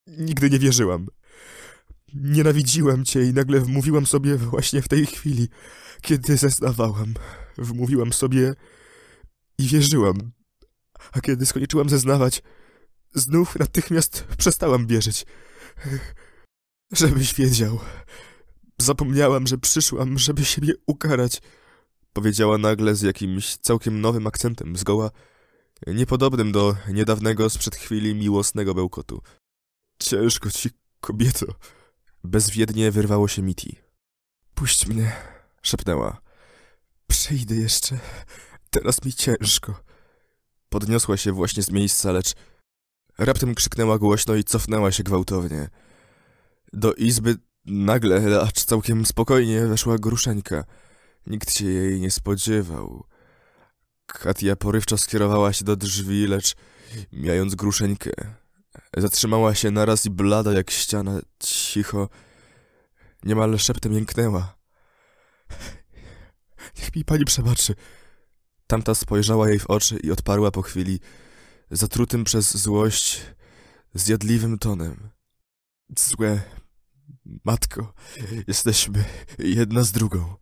[SPEAKER 1] Nigdy nie wierzyłam. Nienawidziłam cię i nagle wmówiłam sobie właśnie w tej chwili, kiedy zeznawałam. Wmówiłam sobie i wierzyłam. A kiedy skończyłam zeznawać, Znów natychmiast przestałam wierzyć. Żebyś wiedział. Zapomniałam, że przyszłam, żeby siebie ukarać. Powiedziała nagle z jakimś całkiem nowym akcentem, zgoła niepodobnym do niedawnego sprzed chwili miłosnego bełkotu. Ciężko ci, kobieto. Bezwiednie wyrwało się Miti. Puść mnie, szepnęła. Przyjdę jeszcze. Teraz mi ciężko. Podniosła się właśnie z miejsca, lecz Raptem krzyknęła głośno i cofnęła się gwałtownie. Do izby nagle, acz całkiem spokojnie, weszła gruszeńka. Nikt się jej nie spodziewał. Katia porywczo skierowała się do drzwi, lecz mijając gruszeńkę. Zatrzymała się naraz i blada jak ściana, cicho, niemal szeptem jęknęła. Niech mi pani przebaczy. Tamta spojrzała jej w oczy i odparła po chwili – zatrutym przez złość, zjadliwym tonem. Złe, matko, jesteśmy jedna z drugą.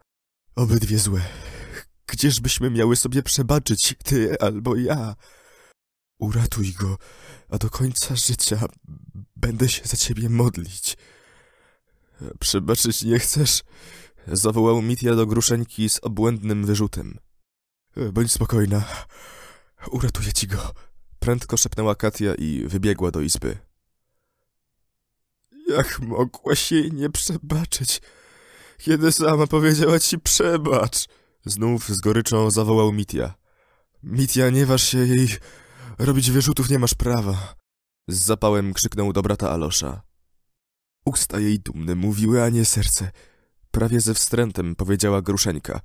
[SPEAKER 1] Obydwie złe. Gdzieżbyśmy miały sobie przebaczyć, ty albo ja? Uratuj go, a do końca życia będę się za ciebie modlić. Przebaczyć nie chcesz? Zawołał Mitya do gruszeńki z obłędnym wyrzutem. Bądź spokojna, uratuję ci go. Prędko szepnęła Katia i wybiegła do izby. Jak mogłaś jej nie przebaczyć, kiedy sama powiedziała ci przebacz? Znów z goryczą zawołał Mitia. Mitia, nie waż się jej, robić wyrzutów nie masz prawa. Z zapałem krzyknął do brata Alosza. Usta jej dumne mówiły, a nie serce. Prawie ze wstrętem powiedziała Gruszeńka.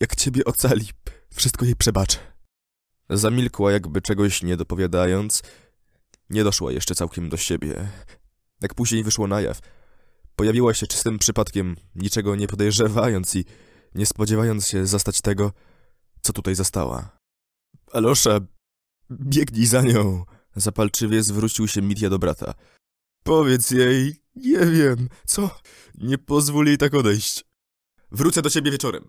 [SPEAKER 1] Jak ciebie ocali, wszystko jej przebaczę. Zamilkła, jakby czegoś nie dopowiadając. Nie doszła jeszcze całkiem do siebie. Jak później wyszło na jaw. Pojawiła się czystym przypadkiem, niczego nie podejrzewając i nie spodziewając się zastać tego, co tutaj zastała. Alosza, biegnij za nią! Zapalczywie zwrócił się Mitya do brata. Powiedz jej, nie wiem, co? Nie pozwól jej tak odejść. Wrócę do ciebie wieczorem!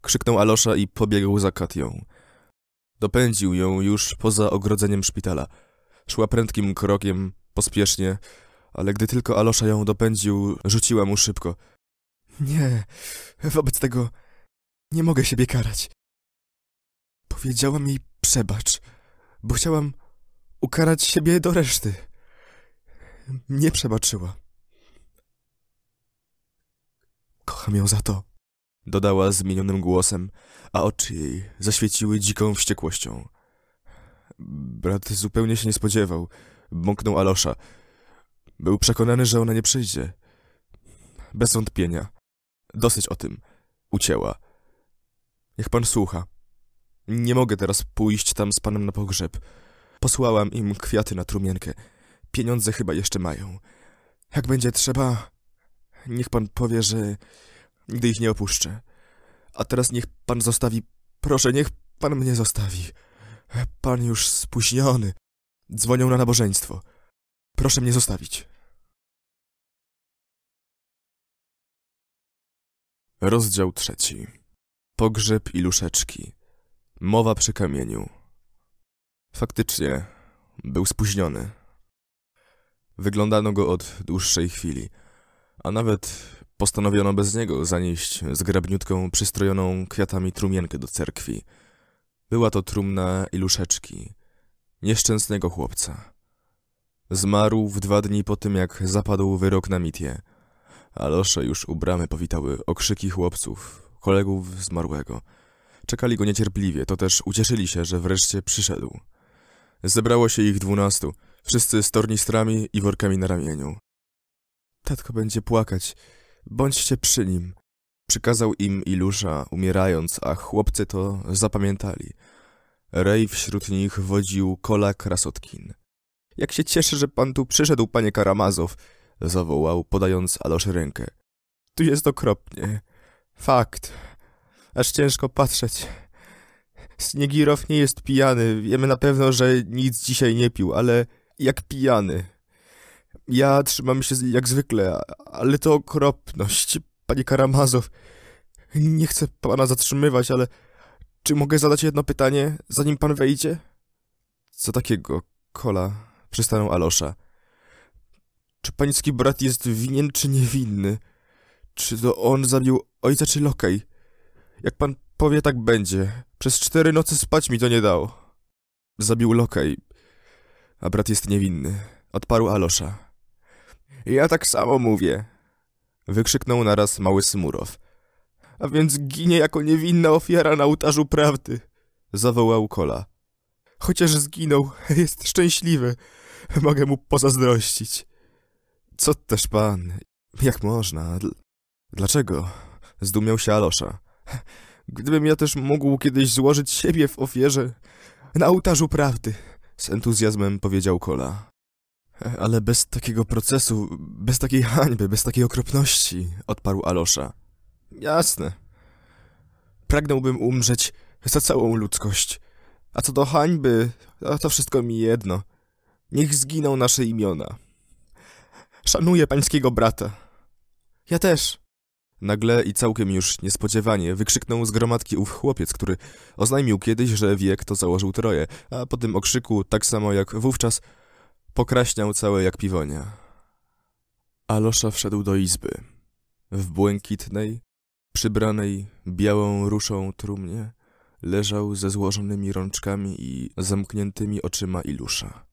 [SPEAKER 1] Krzyknął Alosza i pobiegł za Katią. Dopędził ją już poza ogrodzeniem szpitala. Szła prędkim krokiem, pospiesznie, ale gdy tylko Alosza ją dopędził, rzuciła mu szybko. Nie, wobec tego nie mogę siebie karać. Powiedziałam jej przebacz, bo chciałam ukarać siebie do reszty. Nie przebaczyła. Kocham ją za to dodała zmienionym głosem, a oczy jej zaświeciły dziką wściekłością. Brat zupełnie się nie spodziewał, bąknął Alosza. Był przekonany, że ona nie przyjdzie. Bez wątpienia. Dosyć o tym. Ucięła. Niech pan słucha. Nie mogę teraz pójść tam z panem na pogrzeb. Posłałam im kwiaty na trumienkę. Pieniądze chyba jeszcze mają. Jak będzie trzeba, niech pan powie, że Nigdy ich nie opuszczę. A teraz niech pan zostawi... Proszę, niech pan mnie zostawi. Pan już spóźniony. Dzwonią na nabożeństwo. Proszę mnie zostawić. Rozdział trzeci. Pogrzeb i luszeczki. Mowa przy kamieniu. Faktycznie, był spóźniony. Wyglądano go od dłuższej chwili, a nawet Postanowiono bez niego zanieść zgrabniutką, przystrojoną kwiatami trumienkę do cerkwi. Była to trumna Iluszeczki, nieszczęsnego chłopca. Zmarł w dwa dni po tym, jak zapadł wyrok na mitię. Alosze już u bramy powitały okrzyki chłopców, kolegów zmarłego. Czekali go niecierpliwie, to też ucieszyli się, że wreszcie przyszedł. Zebrało się ich dwunastu, wszyscy z tornistrami i workami na ramieniu. Tatko będzie płakać, bądźcie przy nim. Przykazał im Ilusza, umierając, a chłopcy to zapamiętali. Rej wśród nich wodził kola krasotkin. Jak się cieszę, że pan tu przyszedł, panie Karamazow, zawołał, podając Alosz rękę. Tu jest okropnie. Fakt. Aż ciężko patrzeć. Sniegirow nie jest pijany. Wiemy na pewno, że nic dzisiaj nie pił, ale jak pijany. Ja trzymam się jak zwykle, ale to okropność, panie Karamazow. Nie chcę pana zatrzymywać, ale czy mogę zadać jedno pytanie, zanim pan wejdzie? Co takiego, Kola? Przystanął Alosza. Czy pański brat jest winien czy niewinny? Czy to on zabił ojca czy lokaj? Jak pan powie, tak będzie. Przez cztery nocy spać mi to nie dało. Zabił lokaj, a brat jest niewinny. Odparł Alosza. Ja tak samo mówię. Wykrzyknął naraz mały Smurow. A więc ginie jako niewinna ofiara na ołtarzu prawdy. Zawołał Kola. Chociaż zginął, jest szczęśliwy. Mogę mu pozazdrościć. Co też pan? Jak można? Dl dlaczego? Zdumiał się Alosza. Gdybym ja też mógł kiedyś złożyć siebie w ofierze na ołtarzu prawdy, z entuzjazmem powiedział Kola. Ale bez takiego procesu, bez takiej hańby, bez takiej okropności, odparł Alosza. Jasne. Pragnąłbym umrzeć za całą ludzkość. A co do hańby, to wszystko mi jedno. Niech zginą nasze imiona. Szanuję pańskiego brata. Ja też. Nagle i całkiem już niespodziewanie wykrzyknął z gromadki ów chłopiec, który oznajmił kiedyś, że wie, kto założył troje, a po tym okrzyku, tak samo jak wówczas, Pokraśniał całe jak piwonia. Alosza wszedł do izby. W błękitnej, przybranej białą ruszą trumnie leżał ze złożonymi rączkami i zamkniętymi oczyma Ilusza.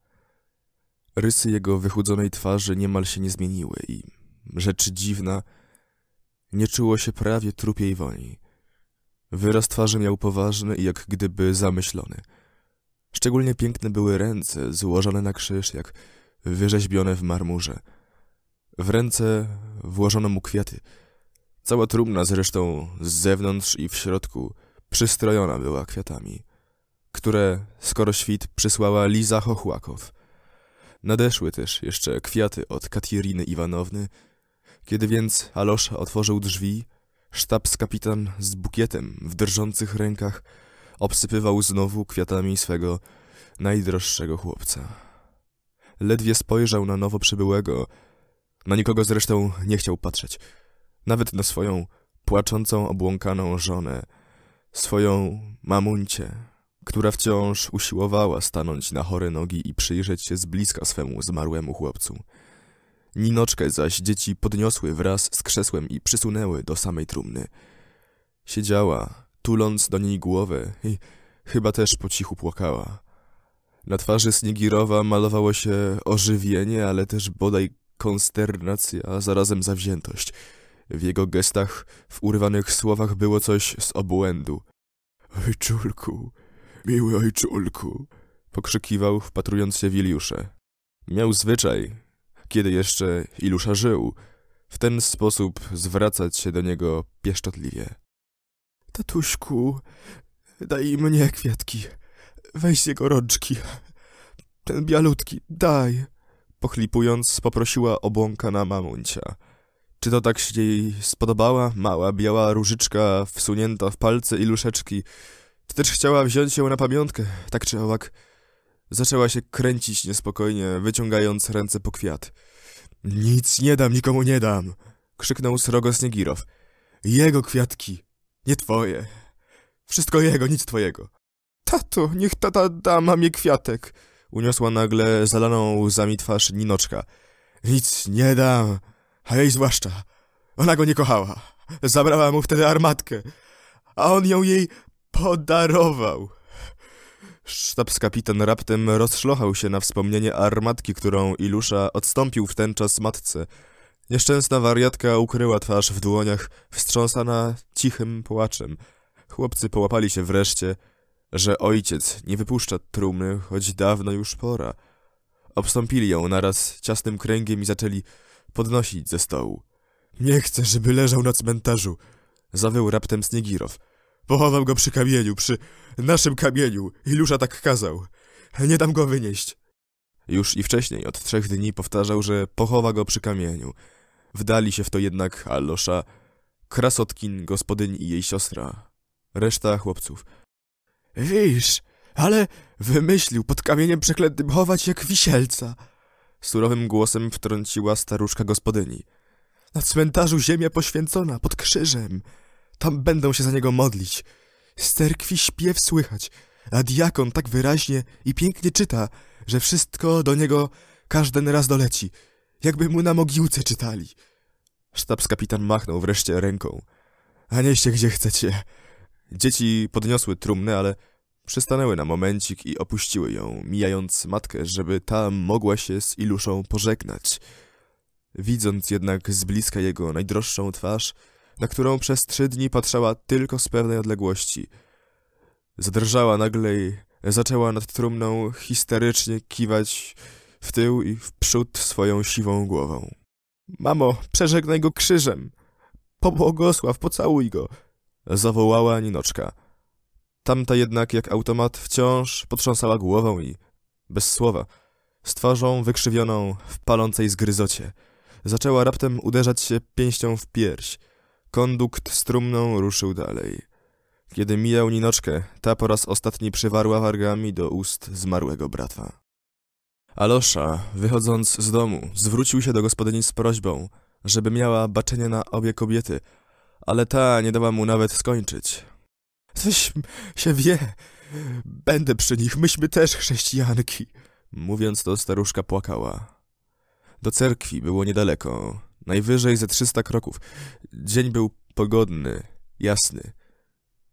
[SPEAKER 1] Rysy jego wychudzonej twarzy niemal się nie zmieniły i, rzecz dziwna, nie czuło się prawie trupiej woni. Wyraz twarzy miał poważny i jak gdyby zamyślony – Szczególnie piękne były ręce złożone na krzyż, jak wyrzeźbione w marmurze. W ręce włożono mu kwiaty. Cała trumna zresztą z zewnątrz i w środku przystrojona była kwiatami, które, skoro świt, przysłała Liza Chochłakow. Nadeszły też jeszcze kwiaty od Katiriny Iwanowny. Kiedy więc Alosza otworzył drzwi, sztabskapitan kapitan z bukietem w drżących rękach – obsypywał znowu kwiatami swego najdroższego chłopca. Ledwie spojrzał na nowo przybyłego. Na nikogo zresztą nie chciał patrzeć. Nawet na swoją płaczącą, obłąkaną żonę. Swoją mamuncie, która wciąż usiłowała stanąć na chore nogi i przyjrzeć się z bliska swemu zmarłemu chłopcu. Ninoczkę zaś dzieci podniosły wraz z krzesłem i przysunęły do samej trumny. Siedziała tuląc do niej głowę i chyba też po cichu płakała. Na twarzy Snigirowa malowało się ożywienie, ale też bodaj konsternacja, a zarazem zawziętość. W jego gestach, w urywanych słowach było coś z obłędu. Ojczulku, miły ojczulku, pokrzykiwał, wpatrując się w Iliusze. Miał zwyczaj, kiedy jeszcze Ilusza żył, w ten sposób zwracać się do niego pieszczotliwie. Tatuśku, daj mnie kwiatki. Weź jego rączki. Ten bialutki, daj. Pochlipując, poprosiła obłąkana mamuncia. Czy to tak się jej spodobała, mała biała różyczka wsunięta w palce i luszeczki? Czy też chciała wziąć ją na pamiątkę, tak czy owak? Zaczęła się kręcić niespokojnie, wyciągając ręce po kwiat. Nic nie dam, nikomu nie dam! Krzyknął srogo Sniegirow. Jego kwiatki! Nie twoje. Wszystko jego, nic twojego. Tato, niech tata da mamie kwiatek. Uniosła nagle zalaną łzami twarz Ninoczka. Nic nie dam, a jej zwłaszcza. Ona go nie kochała. Zabrała mu wtedy armatkę, a on ją jej podarował. Sztabskapitan raptem rozszlochał się na wspomnienie armatki, którą Ilusza odstąpił w ten czas matce. Nieszczęsna wariatka ukryła twarz w dłoniach, wstrząsana cichym płaczem. Chłopcy połapali się wreszcie, że ojciec nie wypuszcza trumny, choć dawno już pora. Obstąpili ją naraz ciasnym kręgiem i zaczęli podnosić ze stołu. Nie chcę, żeby leżał na cmentarzu, zawył raptem Snigirow. Pochował go przy kamieniu, przy naszym kamieniu. Ilusza tak kazał. Nie dam go wynieść. Już i wcześniej, od trzech dni, powtarzał, że pochowa go przy kamieniu. Wdali się w to jednak Allosza, Krasotkin, gospodyni i jej siostra. Reszta chłopców. Wisz, ale wymyślił pod kamieniem przeklętym chować jak wisielca. Surowym głosem wtrąciła staruszka gospodyni. Na cmentarzu ziemia poświęcona, pod krzyżem. Tam będą się za niego modlić. Z cerkwi śpiew słychać, a diakon tak wyraźnie i pięknie czyta – że wszystko do niego każdy raz doleci, jakby mu na mogiłce czytali. Sztabskapitan machnął wreszcie ręką. A nieście gdzie chcecie. Dzieci podniosły trumnę, ale przystanęły na momencik i opuściły ją, mijając matkę, żeby ta mogła się z Iluszą pożegnać. Widząc jednak z bliska jego najdroższą twarz, na którą przez trzy dni patrzała tylko z pewnej odległości. Zadrżała nagle i Zaczęła nad trumną histerycznie kiwać w tył i w przód swoją siwą głową. Mamo, przeżegnaj go krzyżem! Pobłogosław, pocałuj go! Zawołała Ninoczka. Tamta jednak, jak automat, wciąż potrząsała głową i bez słowa, z twarzą wykrzywioną w palącej zgryzocie. Zaczęła raptem uderzać się pięścią w pierś. Kondukt strumną ruszył dalej. Kiedy mijał Ninoczkę, ta po raz ostatni przywarła wargami do ust zmarłego bratwa. Alosza, wychodząc z domu, zwrócił się do gospodyni z prośbą, żeby miała baczenie na obie kobiety, ale ta nie dała mu nawet skończyć. Coś się wie, będę przy nich, myśmy też chrześcijanki. Mówiąc to, staruszka płakała. Do cerkwi było niedaleko, najwyżej ze trzysta kroków. Dzień był pogodny, jasny.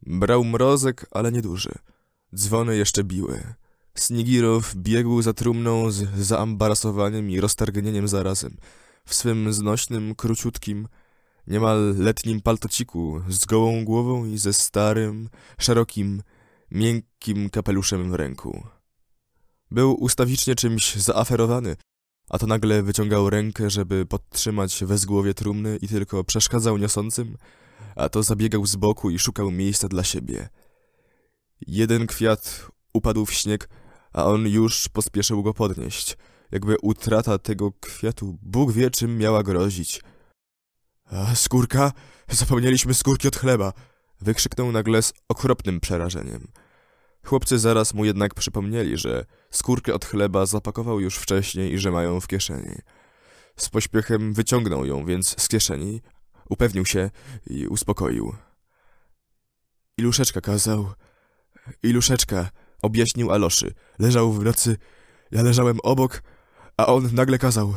[SPEAKER 1] Brał mrozek, ale nieduży. Dzwony jeszcze biły. Snigirow biegł za trumną z zaambarasowaniem i roztargnieniem zarazem. W swym znośnym, króciutkim, niemal letnim paltociku, z gołą głową i ze starym, szerokim, miękkim kapeluszem w ręku. Był ustawicznie czymś zaaferowany, a to nagle wyciągał rękę, żeby podtrzymać wezgłowie trumny i tylko przeszkadzał niosącym, a to zabiegał z boku i szukał miejsca dla siebie. Jeden kwiat upadł w śnieg, a on już pospieszył go podnieść, jakby utrata tego kwiatu Bóg wie czym miała grozić. A skórka? Zapomnieliśmy skórki od chleba! Wykrzyknął nagle z okropnym przerażeniem. Chłopcy zaraz mu jednak przypomnieli, że skórkę od chleba zapakował już wcześniej i że mają w kieszeni. Z pośpiechem wyciągnął ją więc z kieszeni, Upewnił się i uspokoił. Iluszeczka kazał... Iluszeczka, objaśnił Aloszy. Leżał w nocy, ja leżałem obok, a on nagle kazał.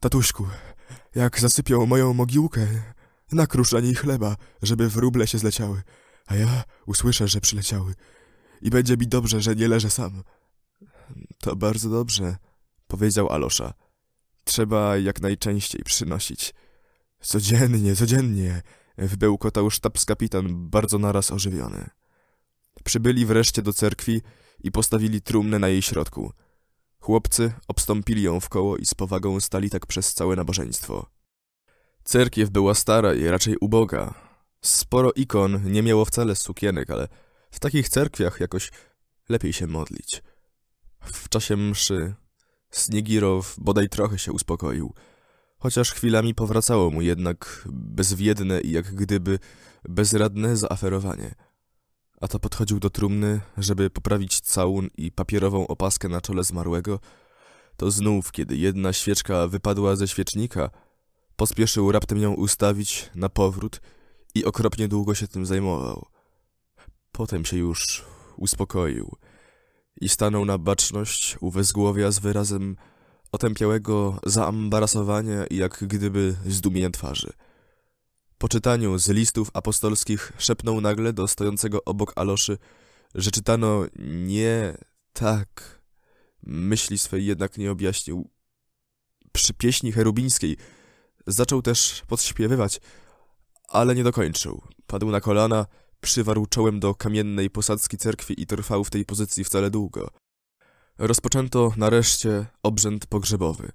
[SPEAKER 1] Tatuśku, jak zasypią moją mogiłkę, nakrusz na niej chleba, żeby wróble się zleciały, a ja usłyszę, że przyleciały. I będzie mi dobrze, że nie leżę sam. To bardzo dobrze, powiedział Alosza. Trzeba jak najczęściej przynosić. Codziennie, codziennie, wybełkotał sztabskapitan, bardzo naraz ożywiony. Przybyli wreszcie do cerkwi i postawili trumnę na jej środku. Chłopcy obstąpili ją w koło i z powagą stali tak przez całe nabożeństwo. Cerkiew była stara i raczej uboga. Sporo ikon nie miało wcale sukienek, ale w takich cerkwiach jakoś lepiej się modlić. W czasie mszy Sniegirow bodaj trochę się uspokoił – chociaż chwilami powracało mu jednak bezwiedne i jak gdyby bezradne zaaferowanie. A to podchodził do trumny, żeby poprawić całun i papierową opaskę na czole zmarłego. To znów, kiedy jedna świeczka wypadła ze świecznika, pospieszył raptem ją ustawić na powrót i okropnie długo się tym zajmował. Potem się już uspokoił i stanął na baczność u wezgłowia z wyrazem otępiałego zaambarasowania i jak gdyby zdumienia twarzy. Po czytaniu z listów apostolskich szepnął nagle do stojącego obok Aloszy, że czytano nie tak. Myśli swej jednak nie objaśnił. Przy pieśni cherubińskiej zaczął też podśpiewywać, ale nie dokończył. Padł na kolana, przywarł czołem do kamiennej posadzki cerkwi i trwał w tej pozycji wcale długo. Rozpoczęto nareszcie obrzęd pogrzebowy.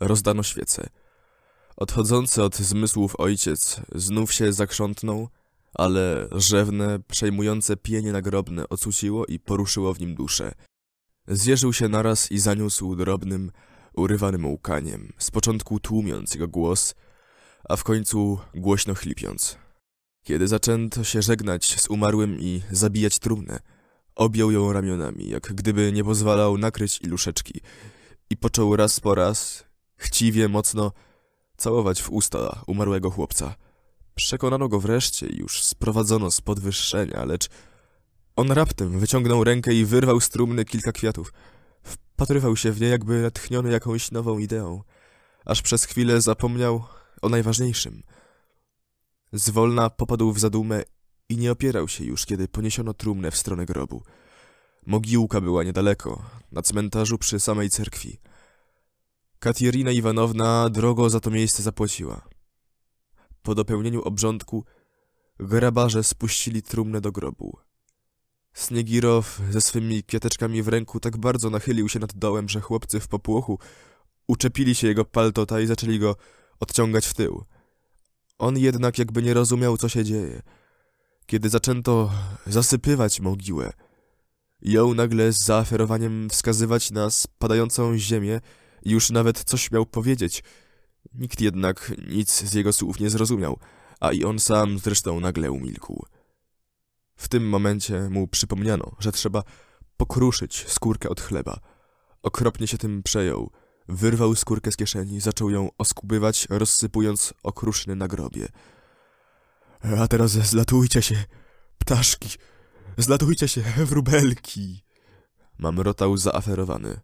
[SPEAKER 1] Rozdano świece. Odchodzący od zmysłów ojciec znów się zakrzątnął, ale rzewne, przejmujące pienie nagrobne ocuciło i poruszyło w nim duszę. Zjeżył się naraz i zaniósł drobnym, urywanym łkaniem, z początku tłumiąc jego głos, a w końcu głośno chlipiąc. Kiedy zaczęto się żegnać z umarłym i zabijać trumnę, Objął ją ramionami, jak gdyby nie pozwalał nakryć iluszeczki i począł raz po raz, chciwie, mocno całować w usta umarłego chłopca. Przekonano go wreszcie już sprowadzono z podwyższenia, lecz on raptem wyciągnął rękę i wyrwał z trumny kilka kwiatów. Wpatrywał się w nie, jakby natchniony jakąś nową ideą, aż przez chwilę zapomniał o najważniejszym. Zwolna popadł w zadumę i nie opierał się już, kiedy poniesiono trumnę w stronę grobu. Mogiłka była niedaleko, na cmentarzu przy samej cerkwi. Katierina Iwanowna drogo za to miejsce zapłaciła. Po dopełnieniu obrządku grabarze spuścili trumnę do grobu. Sniegirow ze swymi kieteczkami w ręku tak bardzo nachylił się nad dołem, że chłopcy w popłochu uczepili się jego paltota i zaczęli go odciągać w tył. On jednak jakby nie rozumiał, co się dzieje – kiedy zaczęto zasypywać mogiłę. Jął nagle z zaaferowaniem wskazywać na spadającą ziemię i już nawet coś miał powiedzieć. Nikt jednak nic z jego słów nie zrozumiał, a i on sam zresztą nagle umilkł. W tym momencie mu przypomniano, że trzeba pokruszyć skórkę od chleba. Okropnie się tym przejął. Wyrwał skórkę z kieszeni, zaczął ją oskubywać, rozsypując okruszny na grobie – a teraz zlatujcie się, ptaszki, zlatujcie się, wróbelki. Mamrotał zaaferowany.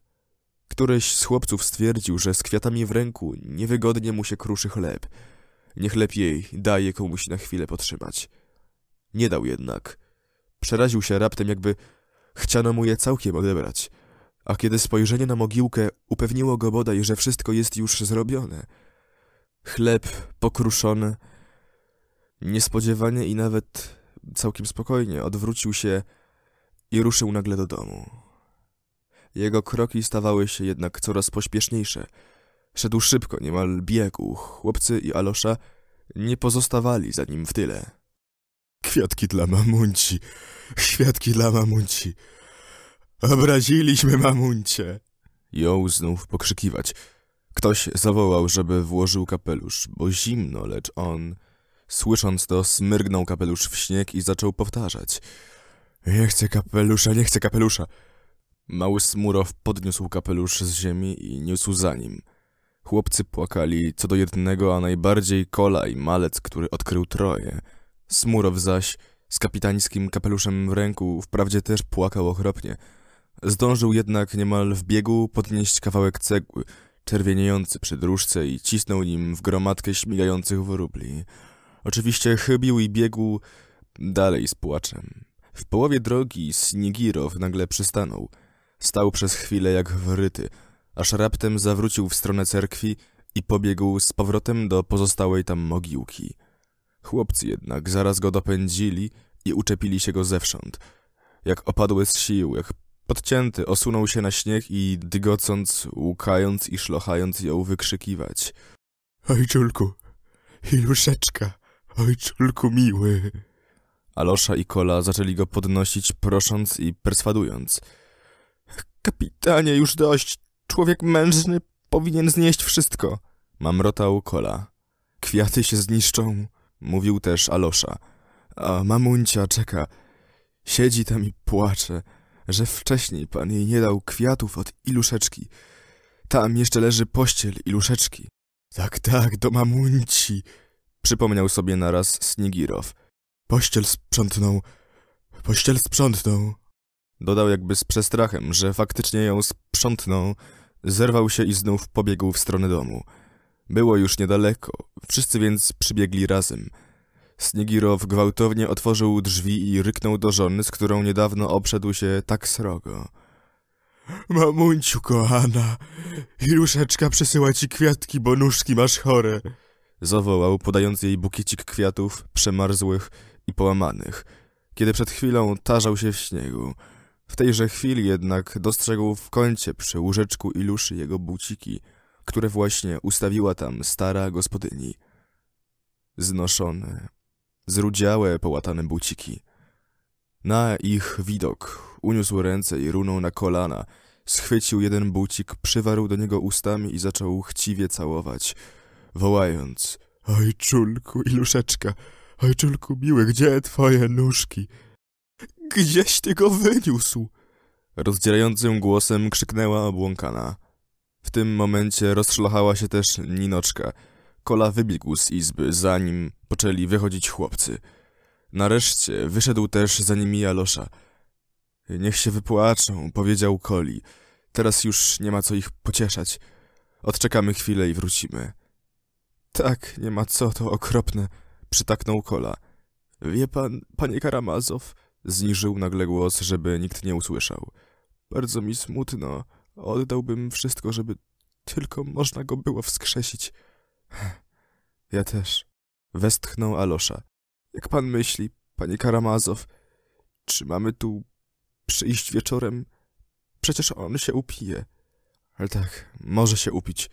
[SPEAKER 1] Któryś z chłopców stwierdził, że z kwiatami w ręku niewygodnie mu się kruszy chleb. Niech lepiej daje komuś na chwilę potrzymać. Nie dał jednak. Przeraził się raptem, jakby chciano mu je całkiem odebrać. A kiedy spojrzenie na mogiłkę upewniło go bodaj, że wszystko jest już zrobione. Chleb pokruszony, Niespodziewanie i nawet całkiem spokojnie odwrócił się i ruszył nagle do domu. Jego kroki stawały się jednak coraz pośpieszniejsze. Szedł szybko, niemal biegł. Chłopcy i Alosza nie pozostawali za nim w tyle. Kwiatki dla mamunci, kwiatki dla mamunci. Obraziliśmy mamuncie. Jął znów pokrzykiwać. Ktoś zawołał, żeby włożył kapelusz, bo zimno, lecz on Słysząc to, smyrgnął kapelusz w śnieg i zaczął powtarzać. Nie chcę kapelusza, nie chcę kapelusza. Mały Smurow podniósł kapelusz z ziemi i niósł za nim. Chłopcy płakali co do jednego, a najbardziej Kola i Malec, który odkrył troje. Smurow zaś, z kapitańskim kapeluszem w ręku, wprawdzie też płakał okropnie. Zdążył jednak niemal w biegu podnieść kawałek cegły, czerwieniejący przy dróżce i cisnął nim w gromadkę śmigających wróbli. Oczywiście chybił i biegł dalej z płaczem. W połowie drogi Snigirow nagle przystanął. Stał przez chwilę jak wryty, aż raptem zawrócił w stronę cerkwi i pobiegł z powrotem do pozostałej tam mogiłki. Chłopcy jednak zaraz go dopędzili i uczepili się go zewsząd. Jak opadły z sił, jak podcięty, osunął się na śnieg i dygocąc, łukając i szlochając jął wykrzykiwać. Ojczulku, iluszeczka! Ojczulku miły. Alosza i Kola zaczęli go podnosić, prosząc i perswadując. Kapitanie, już dość. Człowiek mężny powinien znieść wszystko. Mamrotał Kola. Kwiaty się zniszczą, mówił też Alosza. A mamuncia czeka. Siedzi tam i płacze, że wcześniej pan jej nie dał kwiatów od iluszeczki. Tam jeszcze leży pościel iluszeczki. Tak, tak, do mamunci, Przypomniał sobie naraz Snigirow. Pościel sprzątnął, pościel sprzątnął. Dodał jakby z przestrachem, że faktycznie ją sprzątnął. Zerwał się i znów pobiegł w stronę domu. Było już niedaleko, wszyscy więc przybiegli razem. Snigirow gwałtownie otworzył drzwi i ryknął do żony, z którą niedawno obszedł się tak srogo. Mamunciu kochana, Iruszeczka przesyła ci kwiatki, bo nóżki masz chore zawołał, podając jej bukiecik kwiatów przemarzłych i połamanych, kiedy przed chwilą tarzał się w śniegu. W tejże chwili jednak dostrzegł w kącie przy łóżeczku i luszy jego buciki, które właśnie ustawiła tam stara gospodyni. Znoszone, zrudziałe, połatane buciki. Na ich widok uniósł ręce i runął na kolana, schwycił jeden bucik, przywarł do niego ustami i zaczął chciwie całować – wołając Oj czulku i luszeczka, oj czulku miły, gdzie twoje nóżki? Gdzieś ty go wyniósł! Rozdzierającym głosem krzyknęła obłąkana. W tym momencie rozszlochała się też Ninoczka. Kola wybiegł z izby, zanim poczęli wychodzić chłopcy. Nareszcie wyszedł też za nimi Jalosza. Niech się wypłaczą, powiedział Koli. Teraz już nie ma co ich pocieszać. Odczekamy chwilę i wrócimy. Tak, nie ma co, to okropne, przytaknął Kola. Wie pan, panie Karamazow, zniżył nagle głos, żeby nikt nie usłyszał. Bardzo mi smutno, oddałbym wszystko, żeby tylko można go było wskrzesić. Ja też, westchnął Alosza. Jak pan myśli, panie Karamazow, czy mamy tu przyjść wieczorem? Przecież on się upije. Ale tak, może się upić.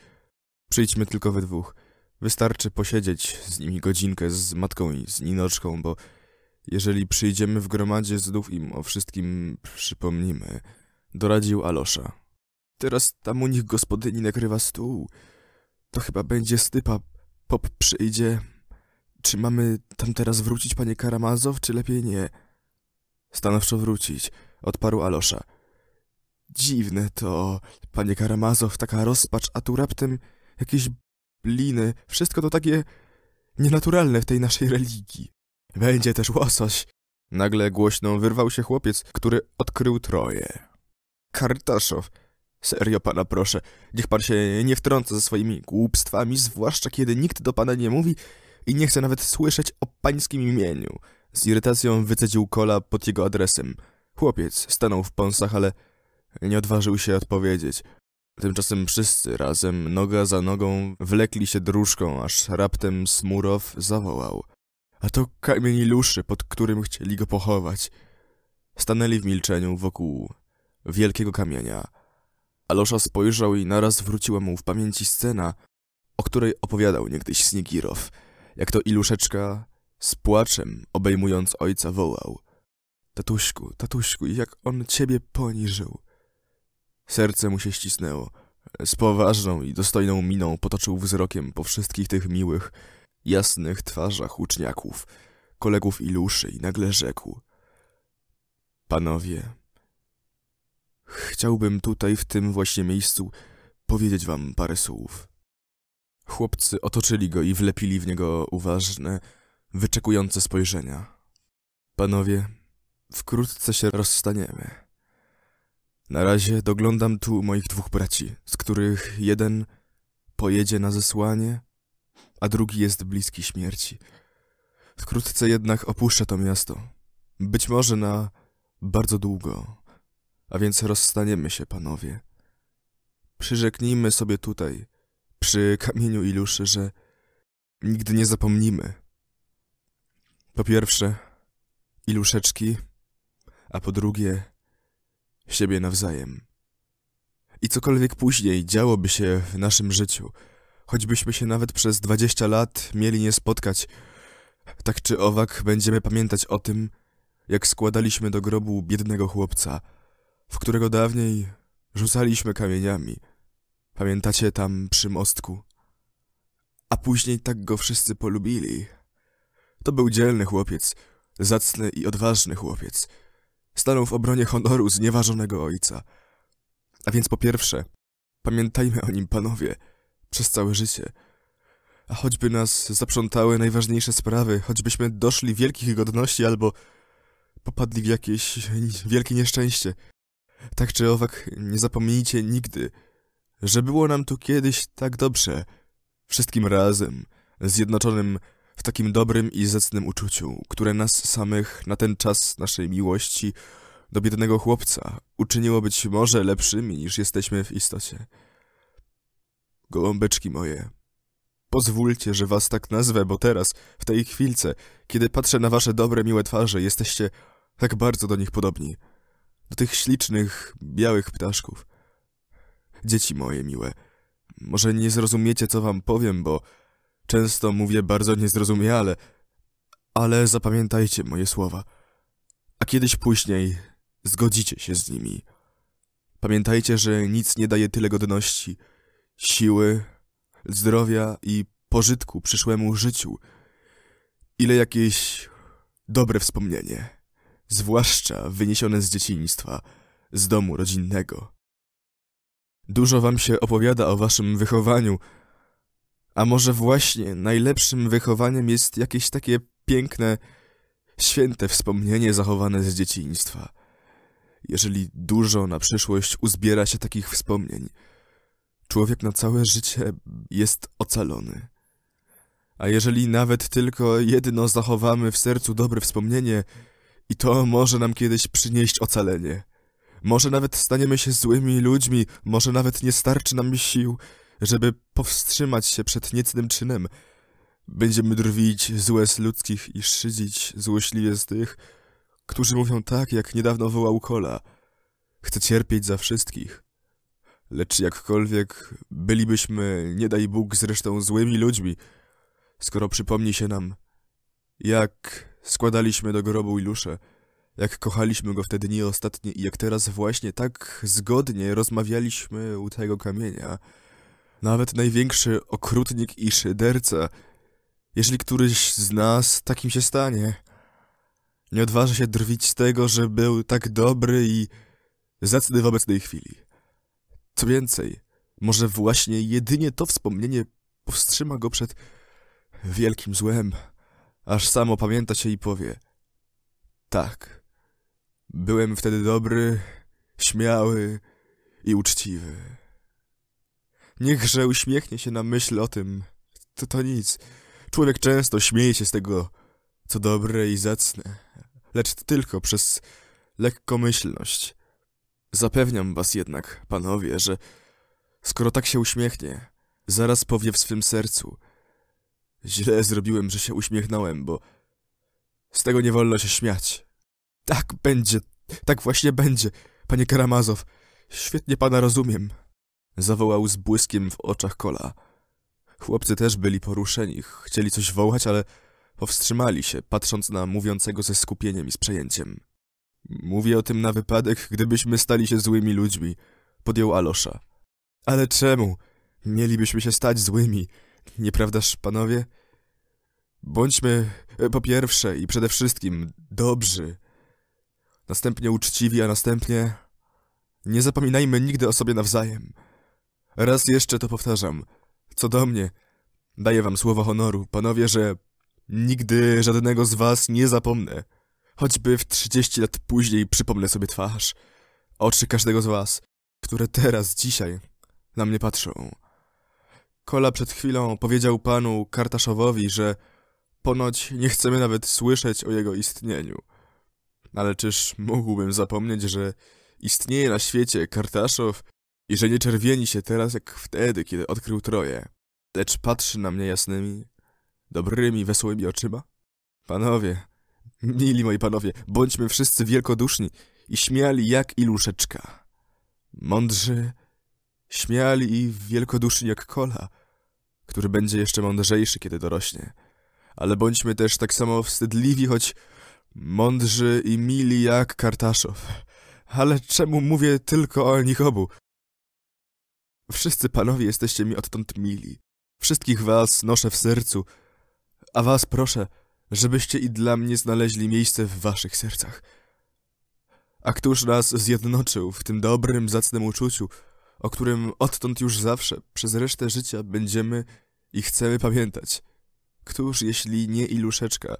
[SPEAKER 1] Przyjdźmy tylko we dwóch. Wystarczy posiedzieć z nimi godzinkę z matką i z ninoczką, bo jeżeli przyjdziemy w gromadzie, znów im o wszystkim przypomnimy. Doradził Alosza. Teraz tam u nich gospodyni nakrywa stół. To chyba będzie stypa. Pop przyjdzie. Czy mamy tam teraz wrócić, panie Karamazow, czy lepiej nie? Stanowczo wrócić, odparł Alosza. Dziwne to, panie Karamazow, taka rozpacz, a tu raptem jakieś pliny, wszystko to takie nienaturalne w tej naszej religii. Będzie też łosoś. Nagle głośno wyrwał się chłopiec, który odkrył troje. Kartaszow, serio pana proszę, niech pan się nie wtrąca ze swoimi głupstwami, zwłaszcza kiedy nikt do pana nie mówi i nie chce nawet słyszeć o pańskim imieniu. Z irytacją wycedził kola pod jego adresem. Chłopiec stanął w pąsach, ale nie odważył się odpowiedzieć. Tymczasem wszyscy razem, noga za nogą, wlekli się dróżką, aż raptem Smurow zawołał. A to kamień luszy, pod którym chcieli go pochować. Stanęli w milczeniu wokół wielkiego kamienia. Alosza spojrzał i naraz wróciła mu w pamięci scena, o której opowiadał niegdyś Snigirow, jak to Iluszeczka z płaczem, obejmując ojca, wołał. Tatuśku, tatuśku, jak on ciebie poniżył. Serce mu się ścisnęło. Z poważną i dostojną miną potoczył wzrokiem po wszystkich tych miłych, jasnych twarzach uczniaków, kolegów Iluszy i nagle rzekł. Panowie, chciałbym tutaj, w tym właśnie miejscu, powiedzieć wam parę słów. Chłopcy otoczyli go i wlepili w niego uważne, wyczekujące spojrzenia. Panowie, wkrótce się rozstaniemy. Na razie doglądam tu moich dwóch braci, z których jeden pojedzie na zesłanie, a drugi jest bliski śmierci. Wkrótce jednak opuszczę to miasto. Być może na bardzo długo. A więc rozstaniemy się, panowie. Przyrzeknijmy sobie tutaj, przy kamieniu Iluszy, że nigdy nie zapomnimy. Po pierwsze, Iluszeczki, a po drugie, siebie nawzajem. I cokolwiek później działoby się w naszym życiu, choćbyśmy się nawet przez dwadzieścia lat mieli nie spotkać, tak czy owak będziemy pamiętać o tym, jak składaliśmy do grobu biednego chłopca, w którego dawniej rzucaliśmy kamieniami. Pamiętacie tam przy mostku? A później tak go wszyscy polubili. To był dzielny chłopiec, zacny i odważny chłopiec – Stanął w obronie honoru znieważonego ojca. A więc po pierwsze, pamiętajmy o nim, panowie, przez całe życie. A choćby nas zaprzątały najważniejsze sprawy, choćbyśmy doszli wielkich godności albo popadli w jakieś wielkie nieszczęście. Tak czy owak, nie zapomnijcie nigdy, że było nam tu kiedyś tak dobrze, wszystkim razem, zjednoczonym takim dobrym i zacnym uczuciu, które nas samych na ten czas naszej miłości do biednego chłopca uczyniło być może lepszymi niż jesteśmy w istocie. Gołąbeczki moje, pozwólcie, że was tak nazwę, bo teraz, w tej chwilce, kiedy patrzę na wasze dobre, miłe twarze, jesteście tak bardzo do nich podobni. Do tych ślicznych, białych ptaszków. Dzieci moje miłe, może nie zrozumiecie, co wam powiem, bo Często mówię bardzo niezrozumiale, ale zapamiętajcie moje słowa. A kiedyś później zgodzicie się z nimi. Pamiętajcie, że nic nie daje tyle godności, siły, zdrowia i pożytku przyszłemu życiu, ile jakieś dobre wspomnienie, zwłaszcza wyniesione z dzieciństwa, z domu rodzinnego. Dużo wam się opowiada o waszym wychowaniu, a może właśnie najlepszym wychowaniem jest jakieś takie piękne, święte wspomnienie zachowane z dzieciństwa. Jeżeli dużo na przyszłość uzbiera się takich wspomnień, człowiek na całe życie jest ocalony. A jeżeli nawet tylko jedno zachowamy w sercu dobre wspomnienie, i to może nam kiedyś przynieść ocalenie. Może nawet staniemy się złymi ludźmi, może nawet nie starczy nam sił, żeby powstrzymać się przed niecnym czynem. Będziemy drwić z łez ludzkich i szydzić złośliwie z tych, którzy mówią tak, jak niedawno wołał Kola. Chcę cierpieć za wszystkich. Lecz jakkolwiek bylibyśmy, nie daj Bóg, zresztą złymi ludźmi, skoro przypomni się nam, jak składaliśmy do grobu Ilusze, jak kochaliśmy go wtedy nieostatnie ostatnie i jak teraz właśnie tak zgodnie rozmawialiśmy u tego kamienia, nawet największy okrutnik i szyderca, jeśli któryś z nas takim się stanie, nie odważa się drwić z tego, że był tak dobry i zacny w obecnej chwili. Co więcej, może właśnie jedynie to wspomnienie powstrzyma go przed wielkim złem, aż samo pamięta się i powie: Tak, byłem wtedy dobry, śmiały i uczciwy. Niechże uśmiechnie się na myśl o tym. To, to nic. Człowiek często śmieje się z tego, co dobre i zacne, lecz tylko przez lekkomyślność. Zapewniam was jednak, panowie, że skoro tak się uśmiechnie, zaraz powie w swym sercu. Źle zrobiłem, że się uśmiechnąłem, bo z tego nie wolno się śmiać. Tak będzie, tak właśnie będzie, panie Karamazow. Świetnie pana rozumiem. Zawołał z błyskiem w oczach kola. Chłopcy też byli poruszeni, chcieli coś wołać, ale powstrzymali się, patrząc na mówiącego ze skupieniem i z przejęciem. Mówię o tym na wypadek, gdybyśmy stali się złymi ludźmi, podjął Alosza. Ale czemu? Mielibyśmy się stać złymi, nieprawdaż, panowie? Bądźmy e, po pierwsze i przede wszystkim dobrzy. Następnie uczciwi, a następnie... Nie zapominajmy nigdy o sobie nawzajem. Raz jeszcze to powtarzam. Co do mnie, daję wam słowo honoru, panowie, że nigdy żadnego z was nie zapomnę. Choćby w trzydzieści lat później przypomnę sobie twarz, oczy każdego z was, które teraz, dzisiaj na mnie patrzą. Kola przed chwilą powiedział panu Kartaszowowi, że ponoć nie chcemy nawet słyszeć o jego istnieniu. Ale czyż mógłbym zapomnieć, że istnieje na świecie Kartaszow, i że nie czerwieni się teraz jak wtedy, kiedy odkrył Troje, lecz patrzy na mnie jasnymi, dobrymi, wesołymi oczyma. Panowie, mili moi panowie, bądźmy wszyscy wielkoduszni i śmiali jak iluszeczka. Mądrzy, śmiali i wielkoduszni jak kola, który będzie jeszcze mądrzejszy, kiedy dorośnie. Ale bądźmy też tak samo wstydliwi, choć mądrzy i mili jak Kartaszow. Ale czemu mówię tylko o nich obu? Wszyscy panowie jesteście mi odtąd mili. Wszystkich was noszę w sercu, a was proszę, żebyście i dla mnie znaleźli miejsce w waszych sercach. A któż nas zjednoczył w tym dobrym, zacnym uczuciu, o którym odtąd już zawsze, przez resztę życia będziemy i chcemy pamiętać? Któż, jeśli nie Iluszeczka,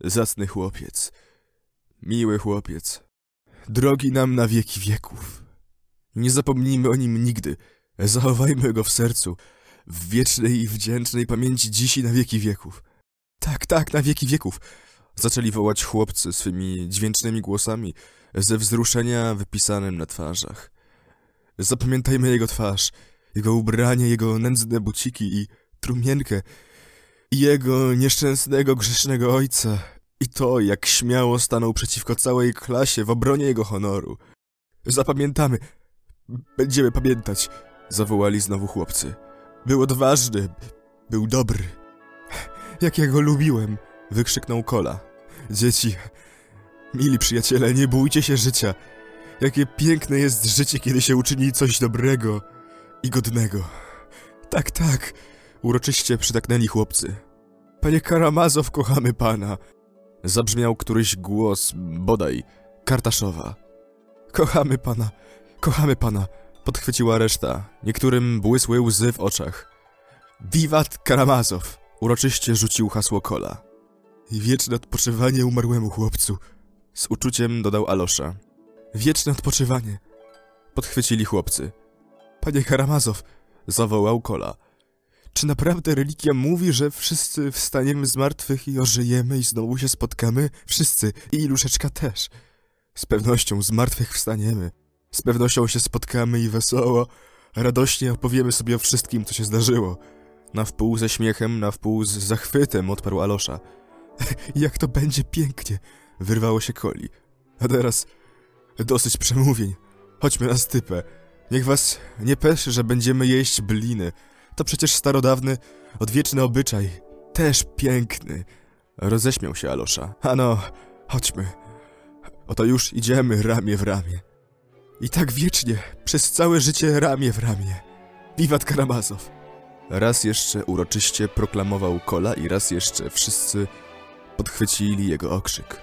[SPEAKER 1] zacny chłopiec, miły chłopiec, drogi nam na wieki wieków. Nie zapomnijmy o nim nigdy, Zachowajmy go w sercu, w wiecznej i wdzięcznej pamięci dziś i na wieki wieków. Tak, tak, na wieki wieków. Zaczęli wołać chłopcy swymi dźwięcznymi głosami, ze wzruszenia wypisanym na twarzach. Zapamiętajmy jego twarz, jego ubranie, jego nędzne buciki i trumienkę, i jego nieszczęsnego, grzesznego ojca, i to, jak śmiało stanął przeciwko całej klasie w obronie jego honoru. Zapamiętamy, będziemy pamiętać. Zawołali znowu chłopcy. Był odważny, był dobry. Jak ja go lubiłem, wykrzyknął Kola. Dzieci, mili przyjaciele, nie bójcie się życia. Jakie piękne jest życie, kiedy się uczyni coś dobrego i godnego. Tak, tak, uroczyście przytaknęli chłopcy. Panie Karamazow, kochamy pana. Zabrzmiał któryś głos, bodaj, Kartaszowa. Kochamy pana, kochamy pana podchwyciła reszta. Niektórym błysły łzy w oczach. Wiwat Karamazow! Uroczyście rzucił hasło kola. Wieczne odpoczywanie umarłemu chłopcu, z uczuciem dodał Alosza. Wieczne odpoczywanie, podchwycili chłopcy. Panie Karamazow, zawołał Kola. Czy naprawdę religia mówi, że wszyscy wstaniemy z martwych i ożyjemy i znowu się spotkamy? Wszyscy i Iluszeczka też. Z pewnością z martwych wstaniemy, z pewnością się spotkamy i wesoło, radośnie opowiemy sobie o wszystkim, co się zdarzyło. Na wpół ze śmiechem, na wpół z zachwytem odparł Alosza. Jak to będzie pięknie! Wyrwało się Koli. A teraz dosyć przemówień. Chodźmy na stypę. Niech was nie peszy, że będziemy jeść bliny. To przecież starodawny, odwieczny obyczaj. Też piękny. Roześmiał się Alosza. Ano, chodźmy. Oto już idziemy ramię w ramię. I tak wiecznie, przez całe życie ramię w ramię. Wiwat Karamazow. Raz jeszcze uroczyście proklamował Kola i raz jeszcze wszyscy podchwycili jego okrzyk.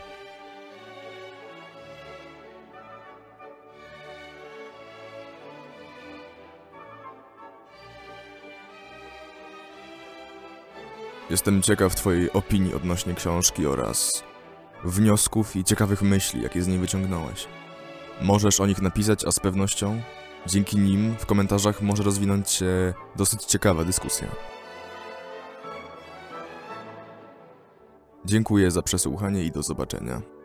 [SPEAKER 1] Jestem ciekaw Twojej opinii odnośnie książki oraz wniosków i ciekawych myśli, jakie z niej wyciągnąłeś. Możesz o nich napisać, a z pewnością dzięki nim w komentarzach może rozwinąć się dosyć ciekawa dyskusja. Dziękuję za przesłuchanie i do zobaczenia.